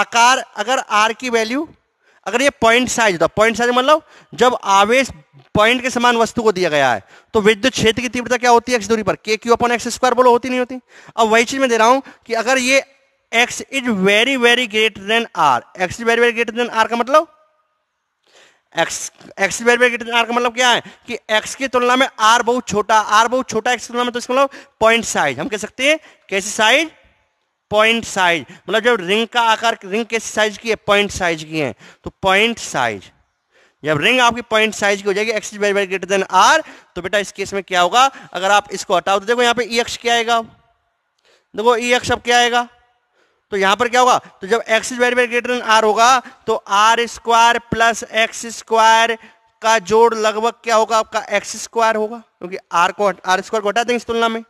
आकार अगर आर की वैल्यू अगर ये पॉइंट साइज होता पॉइंट साइज मतलब जब आवेश पॉइंट के समान वस्तु को दिया गया है तो विद्युत क्षेत्र की तीव्रता क्या होती है एक्स दूरी पर के क्यू अपॉन एक्स स्क्वायर बोलो होती नहीं होती अब वही चीज मैं दे रहा हूं कि अगर ये X is very very greater than R X is very very greater than R का मतलब X X very very greater than R का मतलब क्या है कि एक्स की तुलना में आर बहुत छोटा आर बहुत छोटा एक्स की तुलना में तो इसका मतलब पॉइंट साइज हम कह सकते हैं कैसी साइज पॉइंट साइज मतलब जब रिंग का आकार रिंग कैसी साइज की है पॉइंट साइज की है तो पॉइंट साइज जब रिंग आपकी पॉइंट साइज की हो जाएगी X is very very greater than R तो बेटा इस केस में क्या होगा अगर आप इसको हटाओ तो देखो यहाँ पे ई e एक्स क्या आएगा देखो ई e एक्स अब क्या आएगा तो यहां पर क्या होगा तो जब X is very very greater than R होगा तो R square plus X square का जोड़ लगभग क्या होगा आपका एक्स स्क्वायर होगा क्योंकि आर को आर स्क्वायर को हटा देंगे इस तुलना में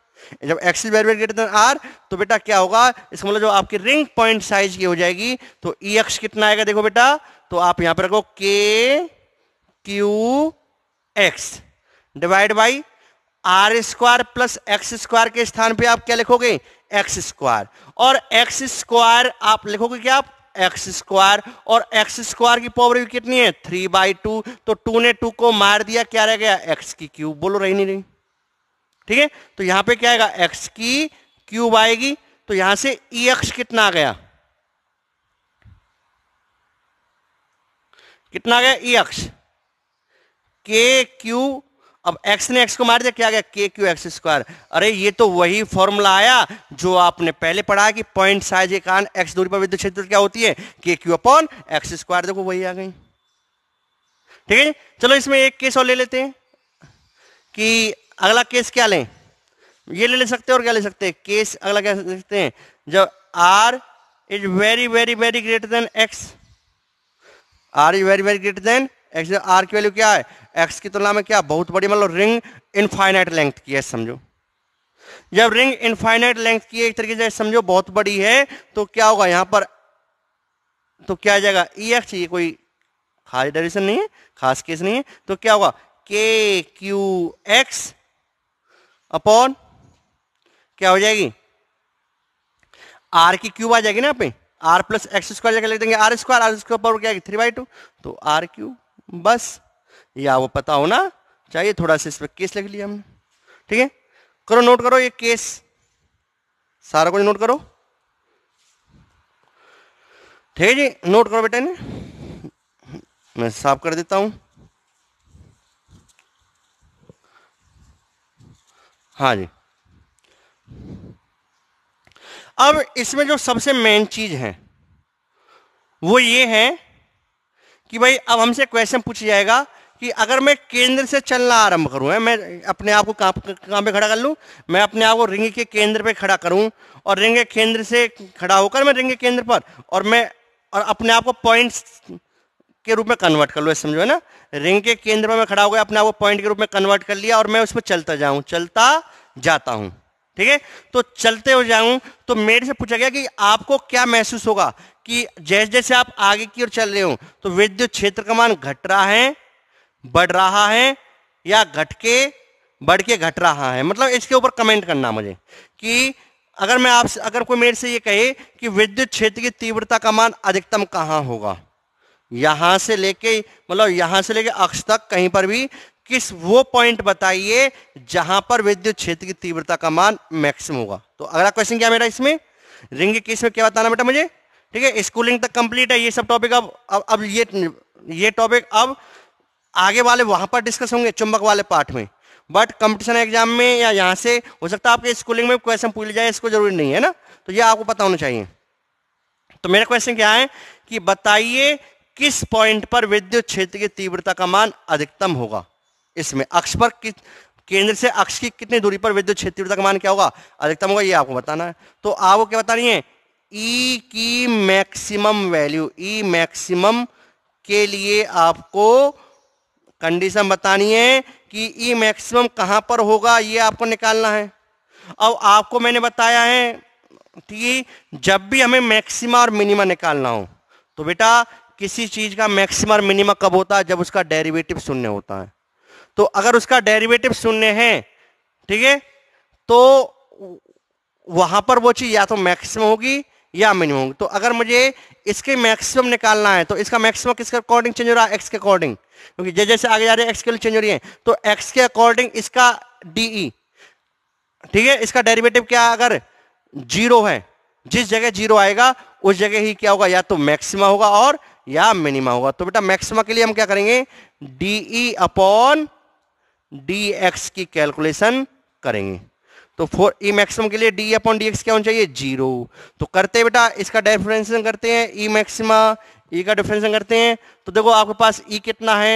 जब X is very very greater than R तो बेटा क्या होगा इसका मतलब जो आपकी रिंग पॉइंट साइज की हो जाएगी तो ई e एक्स कितना आएगा देखो बेटा तो आप यहां पर रखो K Q X divide by R square plus X square के स्थान पे आप क्या लिखोगे एक्स स्क्वायर और एक्स स्क्वायर आप लिखोगे क्या आप एक्स स्क्वायर और एक्स स्क्वायर की पावर कितनी है थ्री बाई टू तो टू ने टू को मार दिया क्या रह गया एक्स की क्यूब बोलो रही नहीं रही ठीक है तो यहां पे क्या आएगा एक्स की क्यूब आएगी तो यहां से ई e एक्स कितना आ गया कितना आ गया E e X K Q अब x ने x को मार दिया क्या गया के क्यू एक्स स्क्वायर अरे ये तो वही फॉर्मूला आया जो आपने पहले पढ़ा कि पॉइंट साइज एक आन एक्स दूरी पर विद्युत क्षेत्र क्या होती है K Q upon X square देखो वही आ गई ठीक है चलो इसमें एक केस और ले लेते हैं कि अगला केस क्या लें ये ले ले सकते हैं और क्या ले सकते हैं केस अगला क्या ले सकते हैं जब R is very very very greater than X R is very very greater than X R की वैल्यू क्या है एक्स की तुलना में क्या बहुत बड़ी मतलब रिंग इनफाइनाइट लेंथ की है समझो जब रिंग इनफाइनाइट लेंथ की एक तरीके से समझो बहुत बड़ी है तो क्या होगा यहां पर तो क्या आ जाएगा ई एक्स ये कोई खास डायरेक्शन नहीं है खास केस नहीं है तो क्या होगा के क्यू एक्स अपॉन क्या हो जाएगी आर की क्यूब आ जाएगी ना आप आर प्लस एक्स स्क्वायर लिख देंगे R square R square power क्या थ्री बाई टू तो आर क्यूब बस या वो पता होना चाहिए थोड़ा सा इस पर केस लिख लिया हमने ठीक है करो नोट करो ये केस सारा कुछ नोट करो ठीक है जी नोट करो बेटे ने मैं साफ कर देता हूं हाँ जी अब इसमें जो सबसे मेन चीज है वो ये है कि भाई अब हमसे क्वेश्चन पूछ जाएगा कि अगर मैं केंद्र से चलना आरंभ करूं है मैं अपने आप को कहाँ कहाँ पे खड़ा कर लूं मैं अपने आप को रिंग के केंद्र पे खड़ा करूं और रिंग के केंद्र से खड़ा होकर मैं रिंग के केंद्र पर और मैं और अपने आप को पॉइंट्स के रूप में कन्वर्ट कर लो समझो है ना रिंग के केंद्र पर मैं खड़ा हो गया अपने आप को पॉइंट के रूप में कन्वर्ट कर लिया और मैं उस पर चलता जाऊं चलता जाता हूं ठीक है तो चलते हो जाऊं तो मेरे से पूछा गया कि आपको क्या महसूस होगा कि जैसे जैसे आप आगे की ओर चल रहे हो तो विद्युत क्षेत्र का मान घट रहा है बढ़ रहा है या घट के बढ़ के घट रहा है मतलब इसके ऊपर कमेंट करना मुझे कि अगर मैं आपसे अगर कोई मेरे से ये कहे कि विद्युत क्षेत्र की तीव्रता का मान अधिकतम कहाँ होगा यहाँ से लेके मतलब यहाँ से लेके अक्ष तक कहीं पर भी किस वो पॉइंट बताइए जहां पर विद्युत क्षेत्र की तीव्रता का मान मैक्सिमम होगा तो अगला क्वेश्चन क्या मेरा इसमें रिंग केस में क्या बताना बेटा मुझे ठीक है स्कूलिंग तक कंप्लीट है ये सब टॉपिक अब अब, अब ये ये टॉपिक अब आगे वाले वहां पर डिस्कस होंगे चुंबक वाले पार्ट में बट कंपटीशन एग्जाम में या यहाँ से हो सकता है आपके स्कूलिंग में क्वेश्चन पूछ जाए इसको जरूरी नहीं है ना तो ये आपको पता होना चाहिए तो मेरा क्वेश्चन क्या है कि बताइए किस पॉइंट पर विद्युत क्षेत्र की तीव्रता का मान अधिकतम होगा इसमें अक्ष पर किस केंद्र से अक्ष की कितनी दूरी पर विद्युत क्षेत्र तीव्रता का मान क्या होगा अधिकतम होगा ये आपको बताना है तो आपको क्या बतानी है ई e की मैक्सिमम वैल्यू ई मैक्सिमम के लिए आपको कंडीशन बतानी है कि ई e मैक्सिमम कहाँ पर होगा ये आपको निकालना है अब आपको मैंने बताया है है जब भी हमें मैक्सिमा और मिनिमा निकालना हो तो बेटा किसी चीज़ का मैक्सिमा और मिनिमा कब होता है जब उसका डेरिवेटिव शून्य होता है तो अगर उसका डेरिवेटिव शून्य है ठीक है तो वहां पर वो चीज़ या तो मैक्सिमम होगी या मिनिमम तो अगर मुझे इसके मैक्सिमम निकालना है तो इसका मैक्सिमम किसके अकॉर्डिंग चेंज हो रहा है एक्स के अकॉर्डिंग क्योंकि जैसे जैसे आगे जा रहे हैं एक्स के लिए चेंज हो रही है तो एक्स के अकॉर्डिंग इसका डी e। ठीक है इसका डेरिवेटिव क्या अगर जीरो है जिस जगह जीरो आएगा उस जगह ही क्या होगा या तो मैक्सिमा होगा और या मिनिमा होगा तो बेटा मैक्सिमा के लिए हम क्या करेंगे डी अपॉन डी एक्स की कैलकुलेशन करेंगे तो फोर ई मैक्सिमम के लिए डी अपॉन डी एक्स क्या होना चाहिए जीरो तो करते बेटा इसका डिफ्रेंसन करते हैं ई मैक्सिमा ई का डिफ्रेंसन करते हैं तो देखो आपके पास ई e कितना है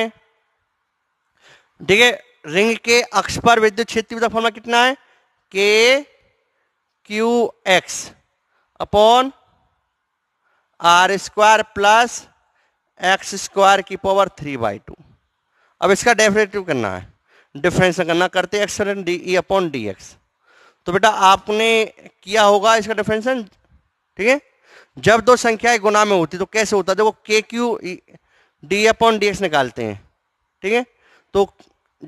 ठीक है रिंग के अक्ष पर विद्युत क्षेत्र का फॉर्मा कितना है K Q X upon R square plus X square की पावर थ्री बाई टू अब इसका डेफिनेटिव करना है डिफ्रेंस करना करते X D E upon D X तो बेटा आपने किया होगा इसका डिफरेंशन ठीक है जब दो संख्याएं गुना में होती तो कैसे होता देखो K Q D upon D X निकालते हैं ठीक है तो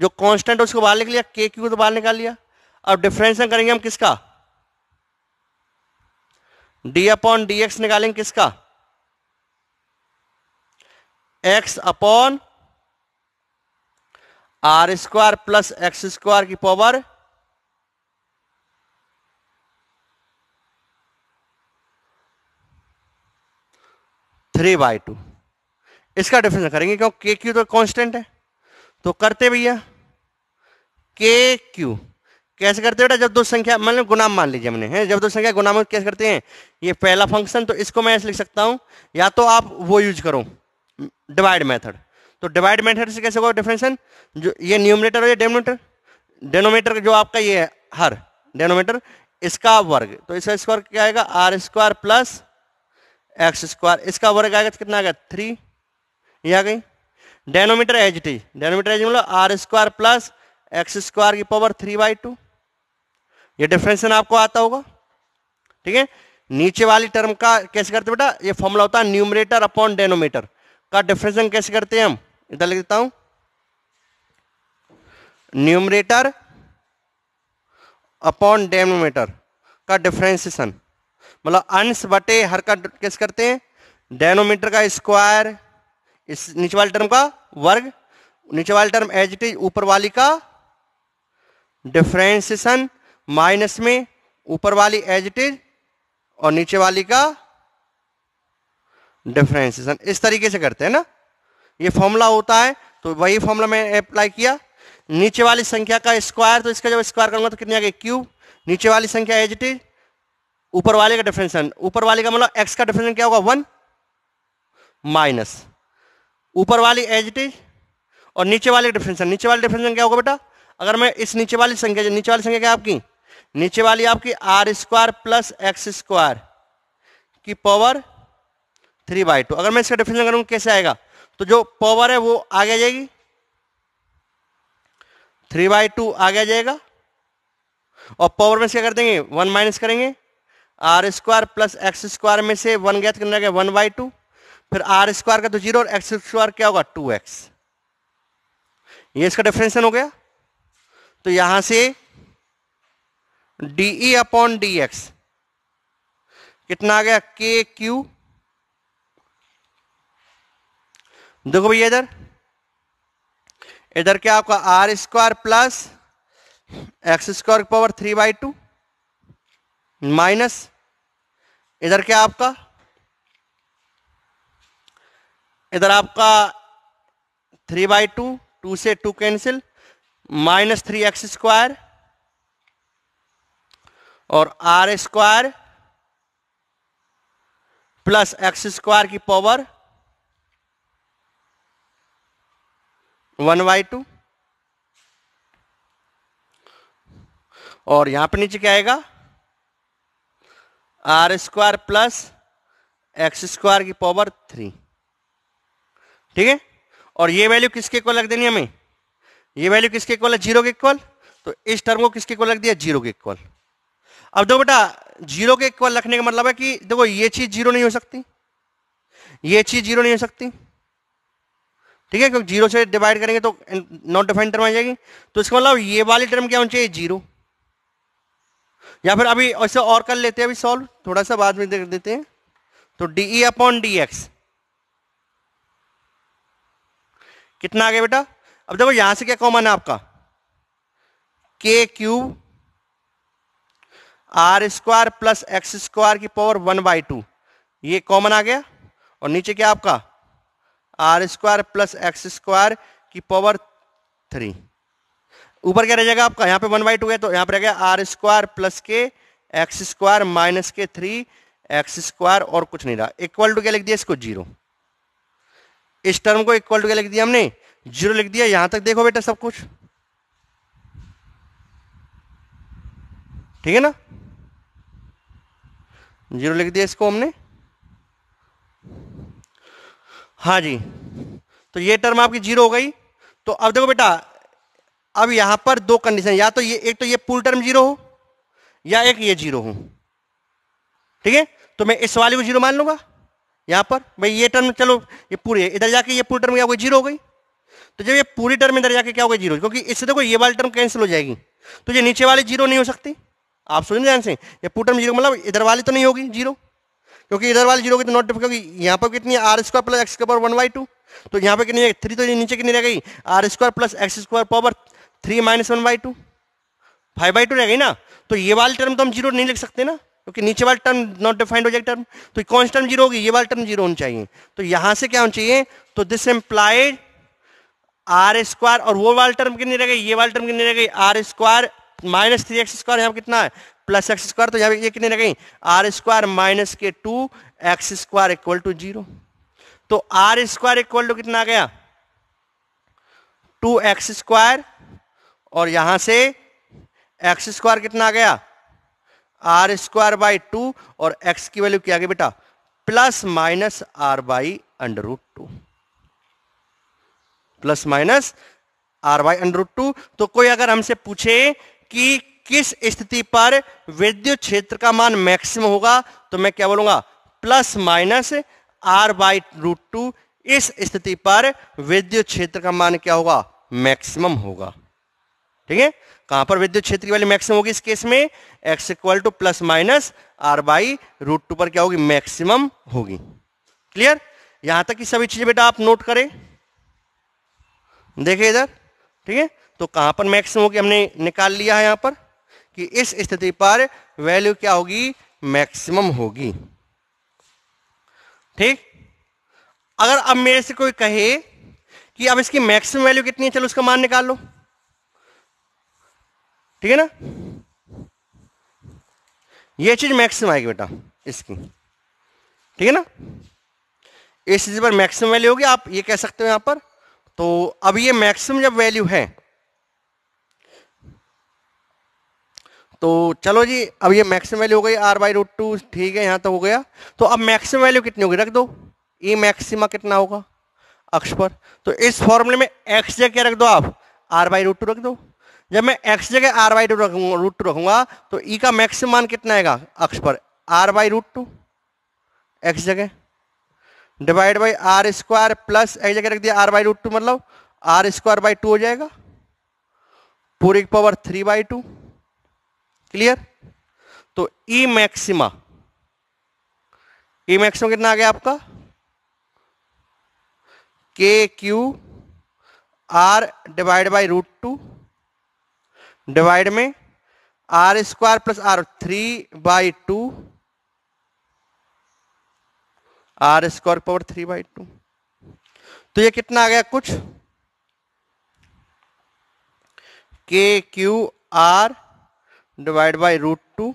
जो कांस्टेंट है उसको बाहर निकल लिया के क्यू तो बाहर निकाल लिया अब डिफरेंशन करेंगे हम किसका डी अपॉन डी एक्स निकालेंगे किसका X upon R square plus X square की पावर थ्री बाई टू इसका डिफरेंस करेंगे क्यों के क्यू तो कांस्टेंट है तो करते भैया के क्यू कैसे करते बेटा जब दो संख्या मतलब गुनाम मान लीजिए हमने है जब दो संख्या गुनाम में कैसे करते हैं ये पहला फंक्शन तो इसको मैं ऐसे लिख सकता हूँ या तो आप वो यूज करो डिवाइड मेथड तो डिवाइड मेथड से कैसे होगा डिफरेंशन जो ये न्यूमिनेटर हो या डेनोमीटर डेनोमीटर जो आपका ये है हर डेनोमीटर इसका वर्ग तो इसका स्क्वायर क्या आएगा R square plus X square इसका वर्ग आएगा तो कितना गया थ्री ये आ गई denominator H T denominator H मतलब R square plus X square की पावर थ्री बाई टू ये डिफ्रेंसन आपको आता होगा ठीक है नीचे वाली टर्म का कैसे करते बेटा ये फॉर्मूला होता है न्यूमरेटर अपॉन डेनोमीटर का डिफ्रेंसन कैसे करते हैं हम इधर लिख देता हूं न्यूमरेटर अपॉन डेनोमीटर का डिफ्रेंसिएशन मतलब अंश बटे हर का कैस करते हैं डेनोमीटर का स्क्वायर इस नीचे वाले टर्म का वर्ग नीचे वाले टर्म एज इट इज ऊपर वाली का डिफ्रेंसिएशन माइनस में ऊपर वाली एज इट इज और नीचे वाली का डिफ्रेंसिएशन इस तरीके से करते हैं ना ये फॉर्मूला होता है तो वही फॉर्मूला मैंने अप्लाई किया नीचे वाली संख्या का स्क्वायर तो इसका जब स्क्वायर करूंगा तो कितनी आ गई क्यूब नीचे वाली संख्या एज इट इज ऊपर वाले का डिफरेंशन ऊपर वाले का मतलब एक्स का डिफरेंशन क्या होगा वन माइनस ऊपर वाली एज इट इज और नीचे वाले का डिफरेंशन नीचे वाले डिफरेंशन क्या होगा बेटा अगर मैं इस नीचे वाली संख्या नीचे वाली संख्या क्या आपकी नीचे वाली आपकी R square plus X square की पावर थ्री बाई टू अगर मैं इसका डिफरेंशन करूंगा कैसे आएगा तो जो पावर है वो आगे आ जाएगी थ्री बाई टू आगे आ जाएगा और पावर में क्या कर देंगे वन माइनस करेंगे R square plus X square में से वन गया तो कितना गया वन बाई टू फिर आर स्क्वायर का तो जीरो और एक्स स्क्वायर क्या होगा टू एक्स ये इसका डिफरेंशन हो गया तो यहां से D E upon D X कितना आ गया के क्यू देखो भैया इधर इधर क्या आपका R square plus X square power three by two minus इधर क्या आपका इधर आपका थ्री बाई टू टू से two cancel minus three X square और R square plus X square की पावर वन बाई टू और यहां पे नीचे क्या आएगा R square plus X square की पावर थ्री ठीक है और ये वैल्यू किसके इक्वल रख देनी हमें ये वैल्यू किसके इक्वल है जीरो के इक्वल तो इस टर्म को किसके इक्वल रख दिया जीरो के इक्वल अब देखो बेटा जीरो के इक्वल रखने का मतलब है कि देखो ये चीज जीरो नहीं हो सकती ये चीज जीरो नहीं हो सकती ठीक है क्योंकि जीरो से डिवाइड करेंगे तो नॉट डिफाइंड टर्म आ जाएगी तो इसका मतलब ये वाली टर्म क्या होनी चाहिए जीरो या फिर अभी ऐसे और कर लेते हैं अभी सॉल्व थोड़ा सा बाद में देख देते हैं तो D E upon D X कितना आ गया बेटा अब देखो यहां से क्या कॉमन है आपका K cube R square plus X square की पावर वन बाई टू ये कॉमन आ गया और नीचे क्या आपका R square plus X square की पावर थ्री ऊपर क्या रह जाएगा आपका यहाँ पे वन बाई टू है तो यहाँ पर रह गया आर स्क्वायर प्लस के एक्स स्क्वायर माइनस के थ्री एक्स स्क्वायर और कुछ नहीं रहा इक्वल टू क्या लिख दिया इसको जीरो इस टर्म को इक्वल टू क्या लिख दिया हमने जीरो लिख दिया यहां तक देखो बेटा सब कुछ ठीक है ना जीरो लिख दिया इसको हमने हाँ जी तो ये टर्म आपकी जीरो हो गई तो अब देखो बेटा अब यहां पर दो कंडीशन या तो ये एक तो ये पूल टर्म जीरो हो या एक ये जीरो हो ठीक है तो मैं इस वाले को जीरो मान लूंगा यहां पर भाई ये टर्म चलो ये पूरे इधर जाके ये पूरी टर्म क्या हो गई जीरो हो गई तो जब ये पूरी टर्म इधर जाके क्या हो गई जीरो क्योंकि इससे देखो ये वाली टर्म कैंसिल हो जाएगी तो ये नीचे वाली जीरो नहीं हो सकती आप सुन ध्यान से ये पूरी टर्म जीरो मतलब इधर वाली तो नहीं होगी जीरो क्योंकि इधर वाली जीरो होगी तो नॉट क्योंकि यहाँ पर कितनी आर स्क्वायर प्लस एक्स के पावर वन बाई टू तो यहाँ पर कितनी थ्री तो नीचे कितनी रह गई R square plus X square power three minus one by two five by two रह गई ना तो ये वाली टर्म तो हम जीरो नहीं लिख सकते ना क्योंकि नीचे वाला टर्म नॉट डिफाइंड हो जाएगा टर्म तो कौन सी टर्म जीरो होगी ये वाला टर्म जीरो होना चाहिए तो यहां से क्या होना चाहिए तो दिस एम्प्लाइड आर स्क्वायर और वो वाला टर्म कितनी रह गई ये वाला टर्म कितनी रह गई R square minus three X square यहाँ कितना है प्लस एक्स स्क्वायर तो यहाँ ये कितनी रह गई आर स्क्वायर माइनस के two X square equal to zero तो आर स्क्वायर इक्वल टू कितना आ गया टू एक्स स्क्वायर और यहां से एक्स स्क्वायर कितना आ गया आर स्क्वायर बाई टू और एक्स की वैल्यू क्या आ गई बेटा plus minus R by under root two plus minus R by under root two तो कोई अगर हमसे पूछे कि किस स्थिति पर विद्युत क्षेत्र का मान मैक्सिमम होगा तो मैं क्या बोलूंगा plus minus R by root two इस स्थिति पर विद्युत क्षेत्र का मान क्या होगा मैक्सिमम होगा ठीक है कहां पर विद्युत क्षेत्र की वैल्यू मैक्सिमम होगी इस केस में X equal to plus minus R by root two पर क्या होगी मैक्सिमम होगी क्लियर यहां तक की सभी चीजें बेटा आप नोट करें देखे इधर ठीक है तो कहां पर मैक्सिमम होगी हमने निकाल लिया है यहां पर कि इस स्थिति पर वैल्यू क्या होगी मैक्सिमम होगी ठीक अगर अब मेरे से कोई कहे कि अब इसकी मैक्सिमम वैल्यू कितनी है चलो उसका मान निकाल लो ठीक है ना ये चीज मैक्सिमम आएगी बेटा इसकी ठीक है ना इस चीज पर मैक्सिमम वैल्यू होगी आप ये कह सकते हो यहां पर तो अब ये मैक्सिमम जब वैल्यू है तो चलो जी अब ये मैक्सिमम वैल्यू हो गई आर बाई रूट टू ठीक है यहां तो हो गया तो अब मैक्सिमम वैल्यू कितनी होगी रख दो ई e मैक्सिमा कितना होगा अक्ष पर तो इस फॉर्मूले में एक्स जगह क्या रख दो आप आर बाई रूट टू रख दो जब मैं एक्स जगह आर बाई टू रखूंगा रूट टू रखूंगा तो ई e का मैक्सिमम मान कितना आएगा अक्ष पर R by root two X जगह divide by R square plus एक जगह रख दिया आर बाई रूट टू मतलब आर स्क्वायर बाई टू हो जाएगा पूरी power three by two clear तो ई मैक्सिमा ई मैक्सिमा कितना आ गया आपका K Q R divide by root two divide में R square plus R three by two R square power three by two तो ये कितना आ गया कुछ K Q R divide by root two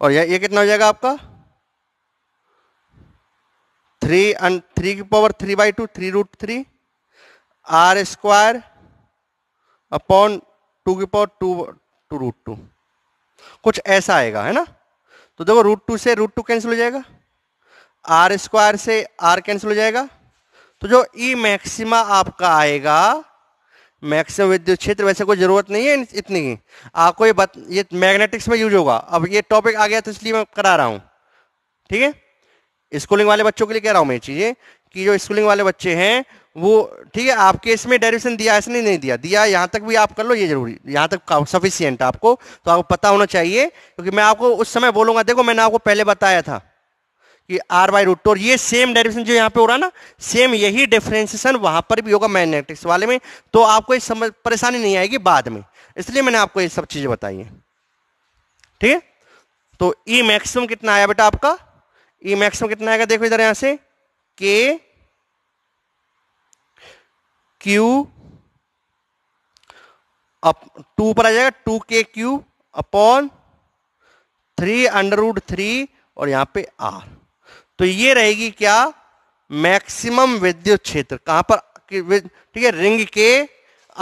और ये, कितना हो जाएगा आपका थ्री एंड थ्री की power three by two three root three R square upon two की power two two root two कुछ ऐसा आएगा है ना तो देखो रूट टू से रूट टू कैंसिल हो जाएगा आर स्क्वायर से आर कैंसिल हो जाएगा तो जो ई मैक्सिमा आपका आएगा मैक्सिमम विद्युत क्षेत्र वैसे कोई ज़रूरत नहीं है इतनी ही आपको ये बत, ये मैग्नेटिक्स में यूज होगा अब ये टॉपिक आ गया तो इसलिए मैं करा रहा हूँ ठीक है स्कूलिंग वाले बच्चों के लिए कह रहा हूँ मैं चीज़ें कि जो स्कूलिंग वाले बच्चे हैं वो ठीक है आपके इसमें डायरेक्शन दिया ऐसे नहीं, दिया दिया यहाँ तक भी आप कर लो ये जरूरी यहाँ तक सफिशियंट आपको तो आपको पता होना चाहिए क्योंकि मैं आपको उस समय बोलूंगा देखो मैंने आपको पहले बताया था कि आर बाई रूट और ये सेम डायरेक्शन जो यहाँ पे हो रहा है ना सेम यही डिफ्रेंसिएशन वहां पर भी होगा मैग्नेटिक्स वाले में तो आपको इस समझ परेशानी नहीं आएगी बाद में इसलिए मैंने आपको ये सब चीजें बताई हैं ठीक है तो ई e मैक्सिमम कितना आया बेटा आपका ई e मैक्सिमम कितना आएगा देखो इधर यहां से के क्यू अप टू पर आ जाएगा two K Q upon three under root three और यहां पे आर तो ये रहेगी क्या मैक्सिमम विद्युत क्षेत्र कहां पर ठीक है रिंग के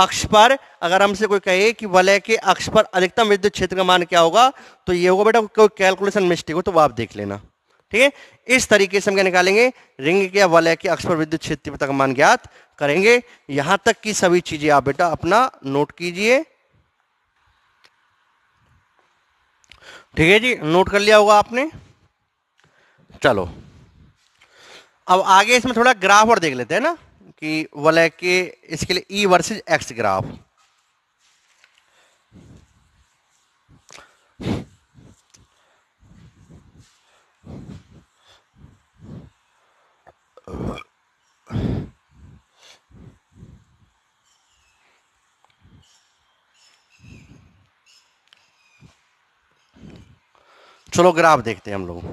अक्ष पर अगर हमसे कोई कहे कि वलय के अक्ष पर अधिकतम विद्युत क्षेत्र का मान क्या होगा तो ये होगा बेटा कोई कैलकुलेशन मिस्टेक हो तो वो आप देख लेना ठीक है इस तरीके से हम क्या निकालेंगे रिंग के वलय के अक्ष पर विद्युत क्षेत्र का मान ज्ञात करेंगे यहां तक की सभी चीजें आप बेटा अपना नोट कीजिए ठीक है जी नोट कर लिया होगा आपने चलो अब आगे इसमें थोड़ा ग्राफ और देख लेते हैं ना कि वलय के इसके लिए E versus X graph Ugh. चलो ग्राफ देखते हैं हम लोग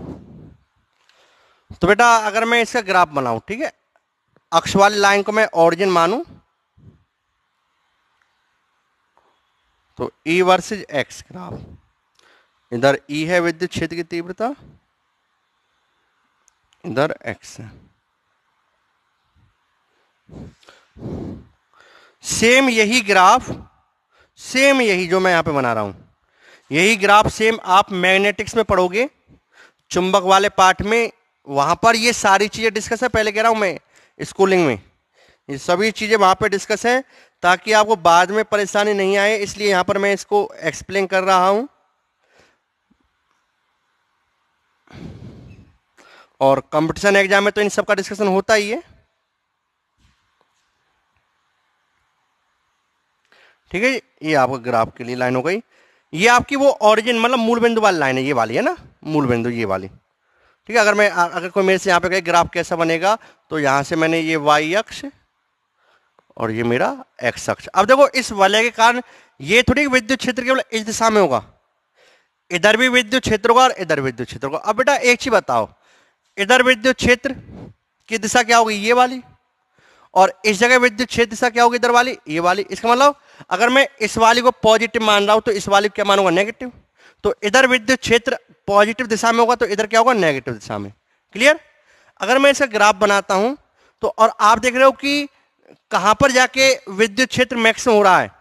तो बेटा अगर मैं इसका ग्राफ बनाऊं ठीक है अक्ष वाली लाइन को मैं ओरिजिन मानूं तो ई वर्सेज एक्स ग्राफ इधर ई e है विद्युत क्षेत्र की तीव्रता इधर एक्स है सेम यही ग्राफ सेम यही जो मैं यहां पे बना रहा हूं यही ग्राफ सेम आप मैग्नेटिक्स में पढ़ोगे चुंबक वाले पार्ट में वहाँ पर ये सारी चीज़ें डिस्कस है पहले कह रहा हूँ मैं स्कूलिंग में ये सभी चीज़ें वहाँ पर डिस्कस हैं ताकि आपको बाद में परेशानी नहीं आए इसलिए यहाँ पर मैं इसको एक्सप्लेन कर रहा हूँ और कंपटीशन एग्जाम में तो इन सब का डिस्कशन होता ही है ठीक है ये आपका ग्राफ के लिए लाइन हो गई ये आपकी वो ऑरिजिन मतलब मूल बिंदु वाली लाइन है ये वाली है ना मूल बिंदु ये वाली ठीक है अगर मैं अगर कोई मेरे से यहाँ पे कहे ग्राफ कैसा बनेगा तो यहाँ से मैंने ये वाई अक्ष और ये मेरा एक्स अक्ष अब देखो इस वलय के कारण ये थोड़ी विद्युत क्षेत्र केवल इस दिशा में होगा इधर भी विद्युत क्षेत्र होगा और इधर विद्युत क्षेत्र होगा अब बेटा एक चीज बताओ इधर विद्युत क्षेत्र की दिशा क्या होगी ये वाली और इस जगह विद्युत क्षेत्र दिशा क्या होगी इधर वाली ये वाली इसका मतलब अगर मैं इस वाली को पॉजिटिव मान रहा हूं तो इस वाली को क्या मानूंगा नेगेटिव तो इधर विद्युत क्षेत्र पॉजिटिव दिशा में होगा तो इधर क्या होगा नेगेटिव दिशा में क्लियर अगर मैं इसका ग्राफ बनाता हूं तो और आप देख रहे हो कि कहां पर जाके विद्युत क्षेत्र मैक्सिमम हो रहा है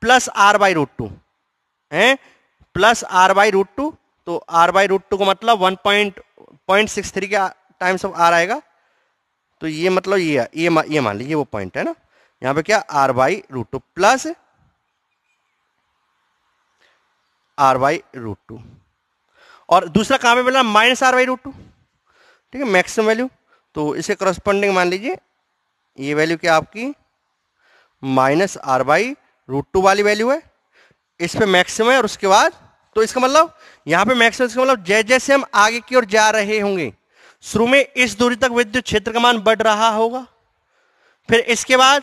plus R by root two है plus R by root two तो आर बाई रूट टू का मतलब one point point six three के टाइम्स ऑफ आर आएगा तो ये मतलब ये ये मा, ये मान लीजिए वो पॉइंट है ना यहाँ पे क्या R by root two plus R by root two और दूसरा कहाँ पे मिला minus R by root two ठीक है मैक्सिमम वैल्यू तो इसे करस्पॉन्डिंग मान लीजिए ये वैल्यू क्या आपकी minus R by root two वाली वैल्यू है इस पर मैक्सिमम है और उसके बाद तो इसका मतलब यहाँ पे मैक्सिमम इसका मतलब जैसे जैसे हम आगे की ओर जा रहे होंगे शुरू में इस दूरी तक विद्युत क्षेत्र का मान बढ़ रहा होगा फिर इसके बाद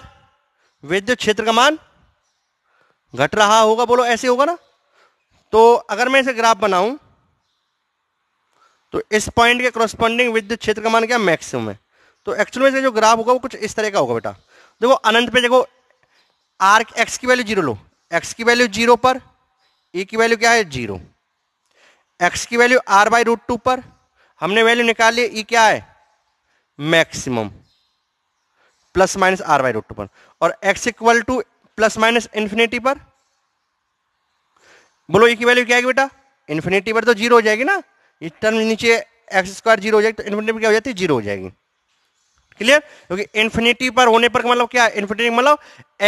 विद्युत क्षेत्र का मान घट रहा होगा बोलो ऐसे होगा ना तो अगर मैं इसे ग्राफ बनाऊं तो इस पॉइंट के क्रोस्पॉन्डिंग विद्युत क्षेत्र का मान क्या मैक्सिमम है तो एक्चुअल में जो ग्राफ होगा वो कुछ इस तरह का होगा बेटा देखो अनंत पे देखो आर एक्स की वैल्यू जीरो लो एक्स की वैल्यू जीरो पर ए e की वैल्यू क्या है जीरो एक्स की value R by root two पर हमने वैल्यू निकाली ई क्या है maximum plus minus R by root पर और X equal to plus minus infinity पर बोलो ई e की वैल्यू क्या है बेटा इन्फिनिटी पर तो जीरो हो जाएगी ना ये टर्म नीचे एक्स स्क्वायर जीरो हो जाएगी तो इन्फिनिटी पर क्या हो जाती है जीरो हो जाएगी क्लियर क्योंकि इन्फिनिटी पर होने पर मतलब क्या इन्फिनिटी मतलब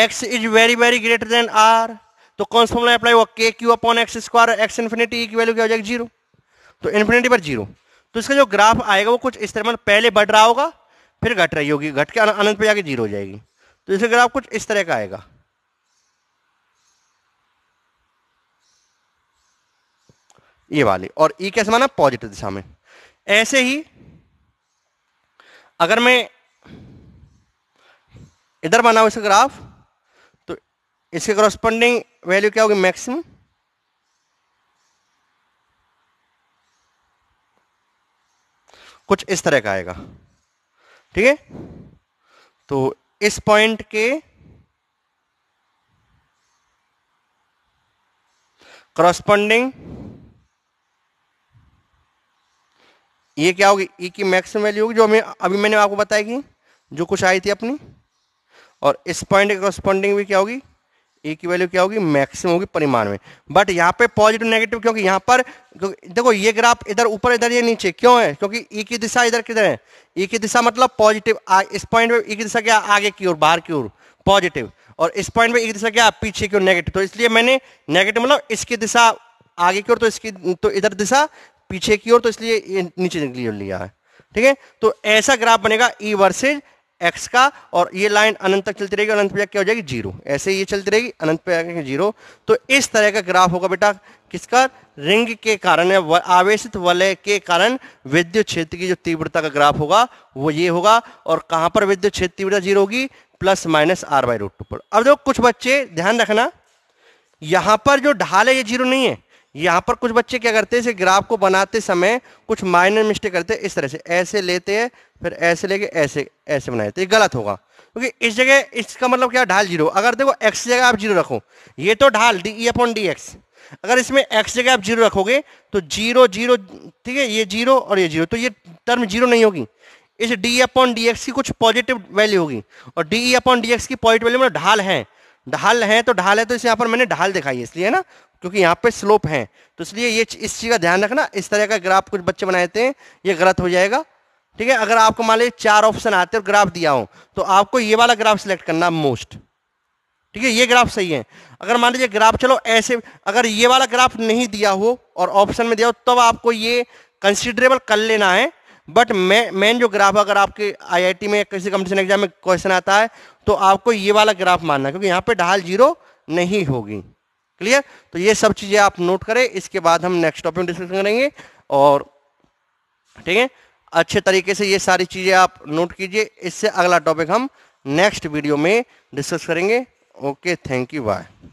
X is very very greater than R तो कौन सा अप्लाई हुआ K Q upon X square X infinity की वैल्यू क्या हो जाएगी जीरो तो इन्फिनिटी पर जीरो तो इसका जो ग्राफ आएगा वो कुछ इस तरह मतलब पहले बढ़ रहा होगा फिर घट रही होगी घट के अनंत पे जाके जीरो हो जाएगी तो इसका ग्राफ कुछ इस तरह का आएगा ये वाले और ई e कैसे माना पॉजिटिव दिशा में ऐसे ही अगर मैं इधर बनाऊ इसका ग्राफ तो इसके कॉरस्पॉन्डिंग वैल्यू क्या होगी मैक्सिमम कुछ इस तरह का आएगा ठीक है तो इस पॉइंट के क्रॉस्पॉन्डिंग ये क्या होगी ई e की मैक्सिमम वैल्यू होगी जो हमें अभी मैंने आपको कि जो कुछ आई थी अपनी और इस पॉइंट के क्रॉस्पॉन्डिंग भी क्या होगी ए की वैल्यू क्या होगी मैक्सिमम होगी परिमाण में बट यहाँ पे पॉजिटिव नेगेटिव क्योंकि यहाँ पर देखो ये ग्राफ इधर ऊपर इधर ये नीचे क्यों है क्योंकि ए की दिशा इधर किधर है ए की दिशा मतलब पॉजिटिव इस पॉइंट पे ई की दिशा क्या आगे की ओर बाहर की ओर पॉजिटिव और इस पॉइंट पे एक दिशा क्या पीछे की ओर नेगेटिव तो इसलिए मैंने नेगेटिव मतलब इसकी दिशा आगे की ओर तो इसकी तो इधर दिशा पीछे की ओर तो इसलिए नीचे निकली लिया है ठीक है तो ऐसा ग्राफ बनेगा ई वर्सेज एक्स का और ये लाइन अनंत तक चलती रहेगी अनंत पे क्या हो जाएगी जीरो ऐसे ये चलती रहेगी अनंत पे आगे जीरो तो इस तरह का ग्राफ होगा बेटा किसका रिंग के कारण आवेशित वलय के कारण विद्युत क्षेत्र की जो तीव्रता का ग्राफ होगा वो ये होगा और कहां पर विद्युत क्षेत्र तीव्रता जीरो होगी plus minus R by root two पर अब देखो कुछ बच्चे ध्यान रखना यहां पर जो ढाल है ये जीरो नहीं है यहाँ पर कुछ बच्चे क्या करते हैं इसे ग्राफ को बनाते समय कुछ माइनर मिस्टेक करते हैं इस तरह से ऐसे लेते हैं फिर ऐसे लेके ऐसे ऐसे बनाए ये गलत होगा क्योंकि इस जगह इसका मतलब क्या ढाल जीरो अगर देखो एक्स जगह आप जीरो रखो ये तो ढाल D E upon D X अगर इसमें एक्स जगह आप जीरो रखोगे तो जीरो जीरो ठीक है ये जीरो और ये जीरो तो ये टर्म जीरो नहीं होगी इस डी अपॉन डी एक्स की कुछ पॉजिटिव वैल्यू होगी और D E upon D X की पॉजिटिव वैल्यू मतलब ढाल है ढाल है तो ढाल है तो इस यहाँ पर मैंने ढाल दिखाई है इसलिए ना क्योंकि यहाँ पे स्लोप है तो इसलिए ये इस चीज़ का ध्यान रखना इस तरह का ग्राफ कुछ बच्चे बनाते हैं ये गलत हो जाएगा ठीक है अगर आपको मान लीजिए चार ऑप्शन आते और ग्राफ दिया हो तो आपको ये वाला ग्राफ सिलेक्ट करना मोस्ट ठीक है ये ग्राफ सही है अगर मान लीजिए ग्राफ चलो ऐसे अगर ये वाला ग्राफ नहीं दिया हो और ऑप्शन में दिया हो तब तो आपको ये कंसिडरेबल कर लेना है बट मेन जो ग्राफ अगर आपके आईआईटी में किसी कंपटीशन एग्जाम में क्वेश्चन आता है तो आपको ये वाला ग्राफ मानना क्योंकि यहाँ पे ढाल जीरो नहीं होगी क्लियर तो ये सब चीज़ें आप नोट करें इसके बाद हम नेक्स्ट टॉपिक डिस्कशन करेंगे और ठीक है अच्छे तरीके से ये सारी चीज़ें आप नोट कीजिए इससे अगला टॉपिक हम नेक्स्ट वीडियो में डिस्कस करेंगे ओके थैंक यू बाय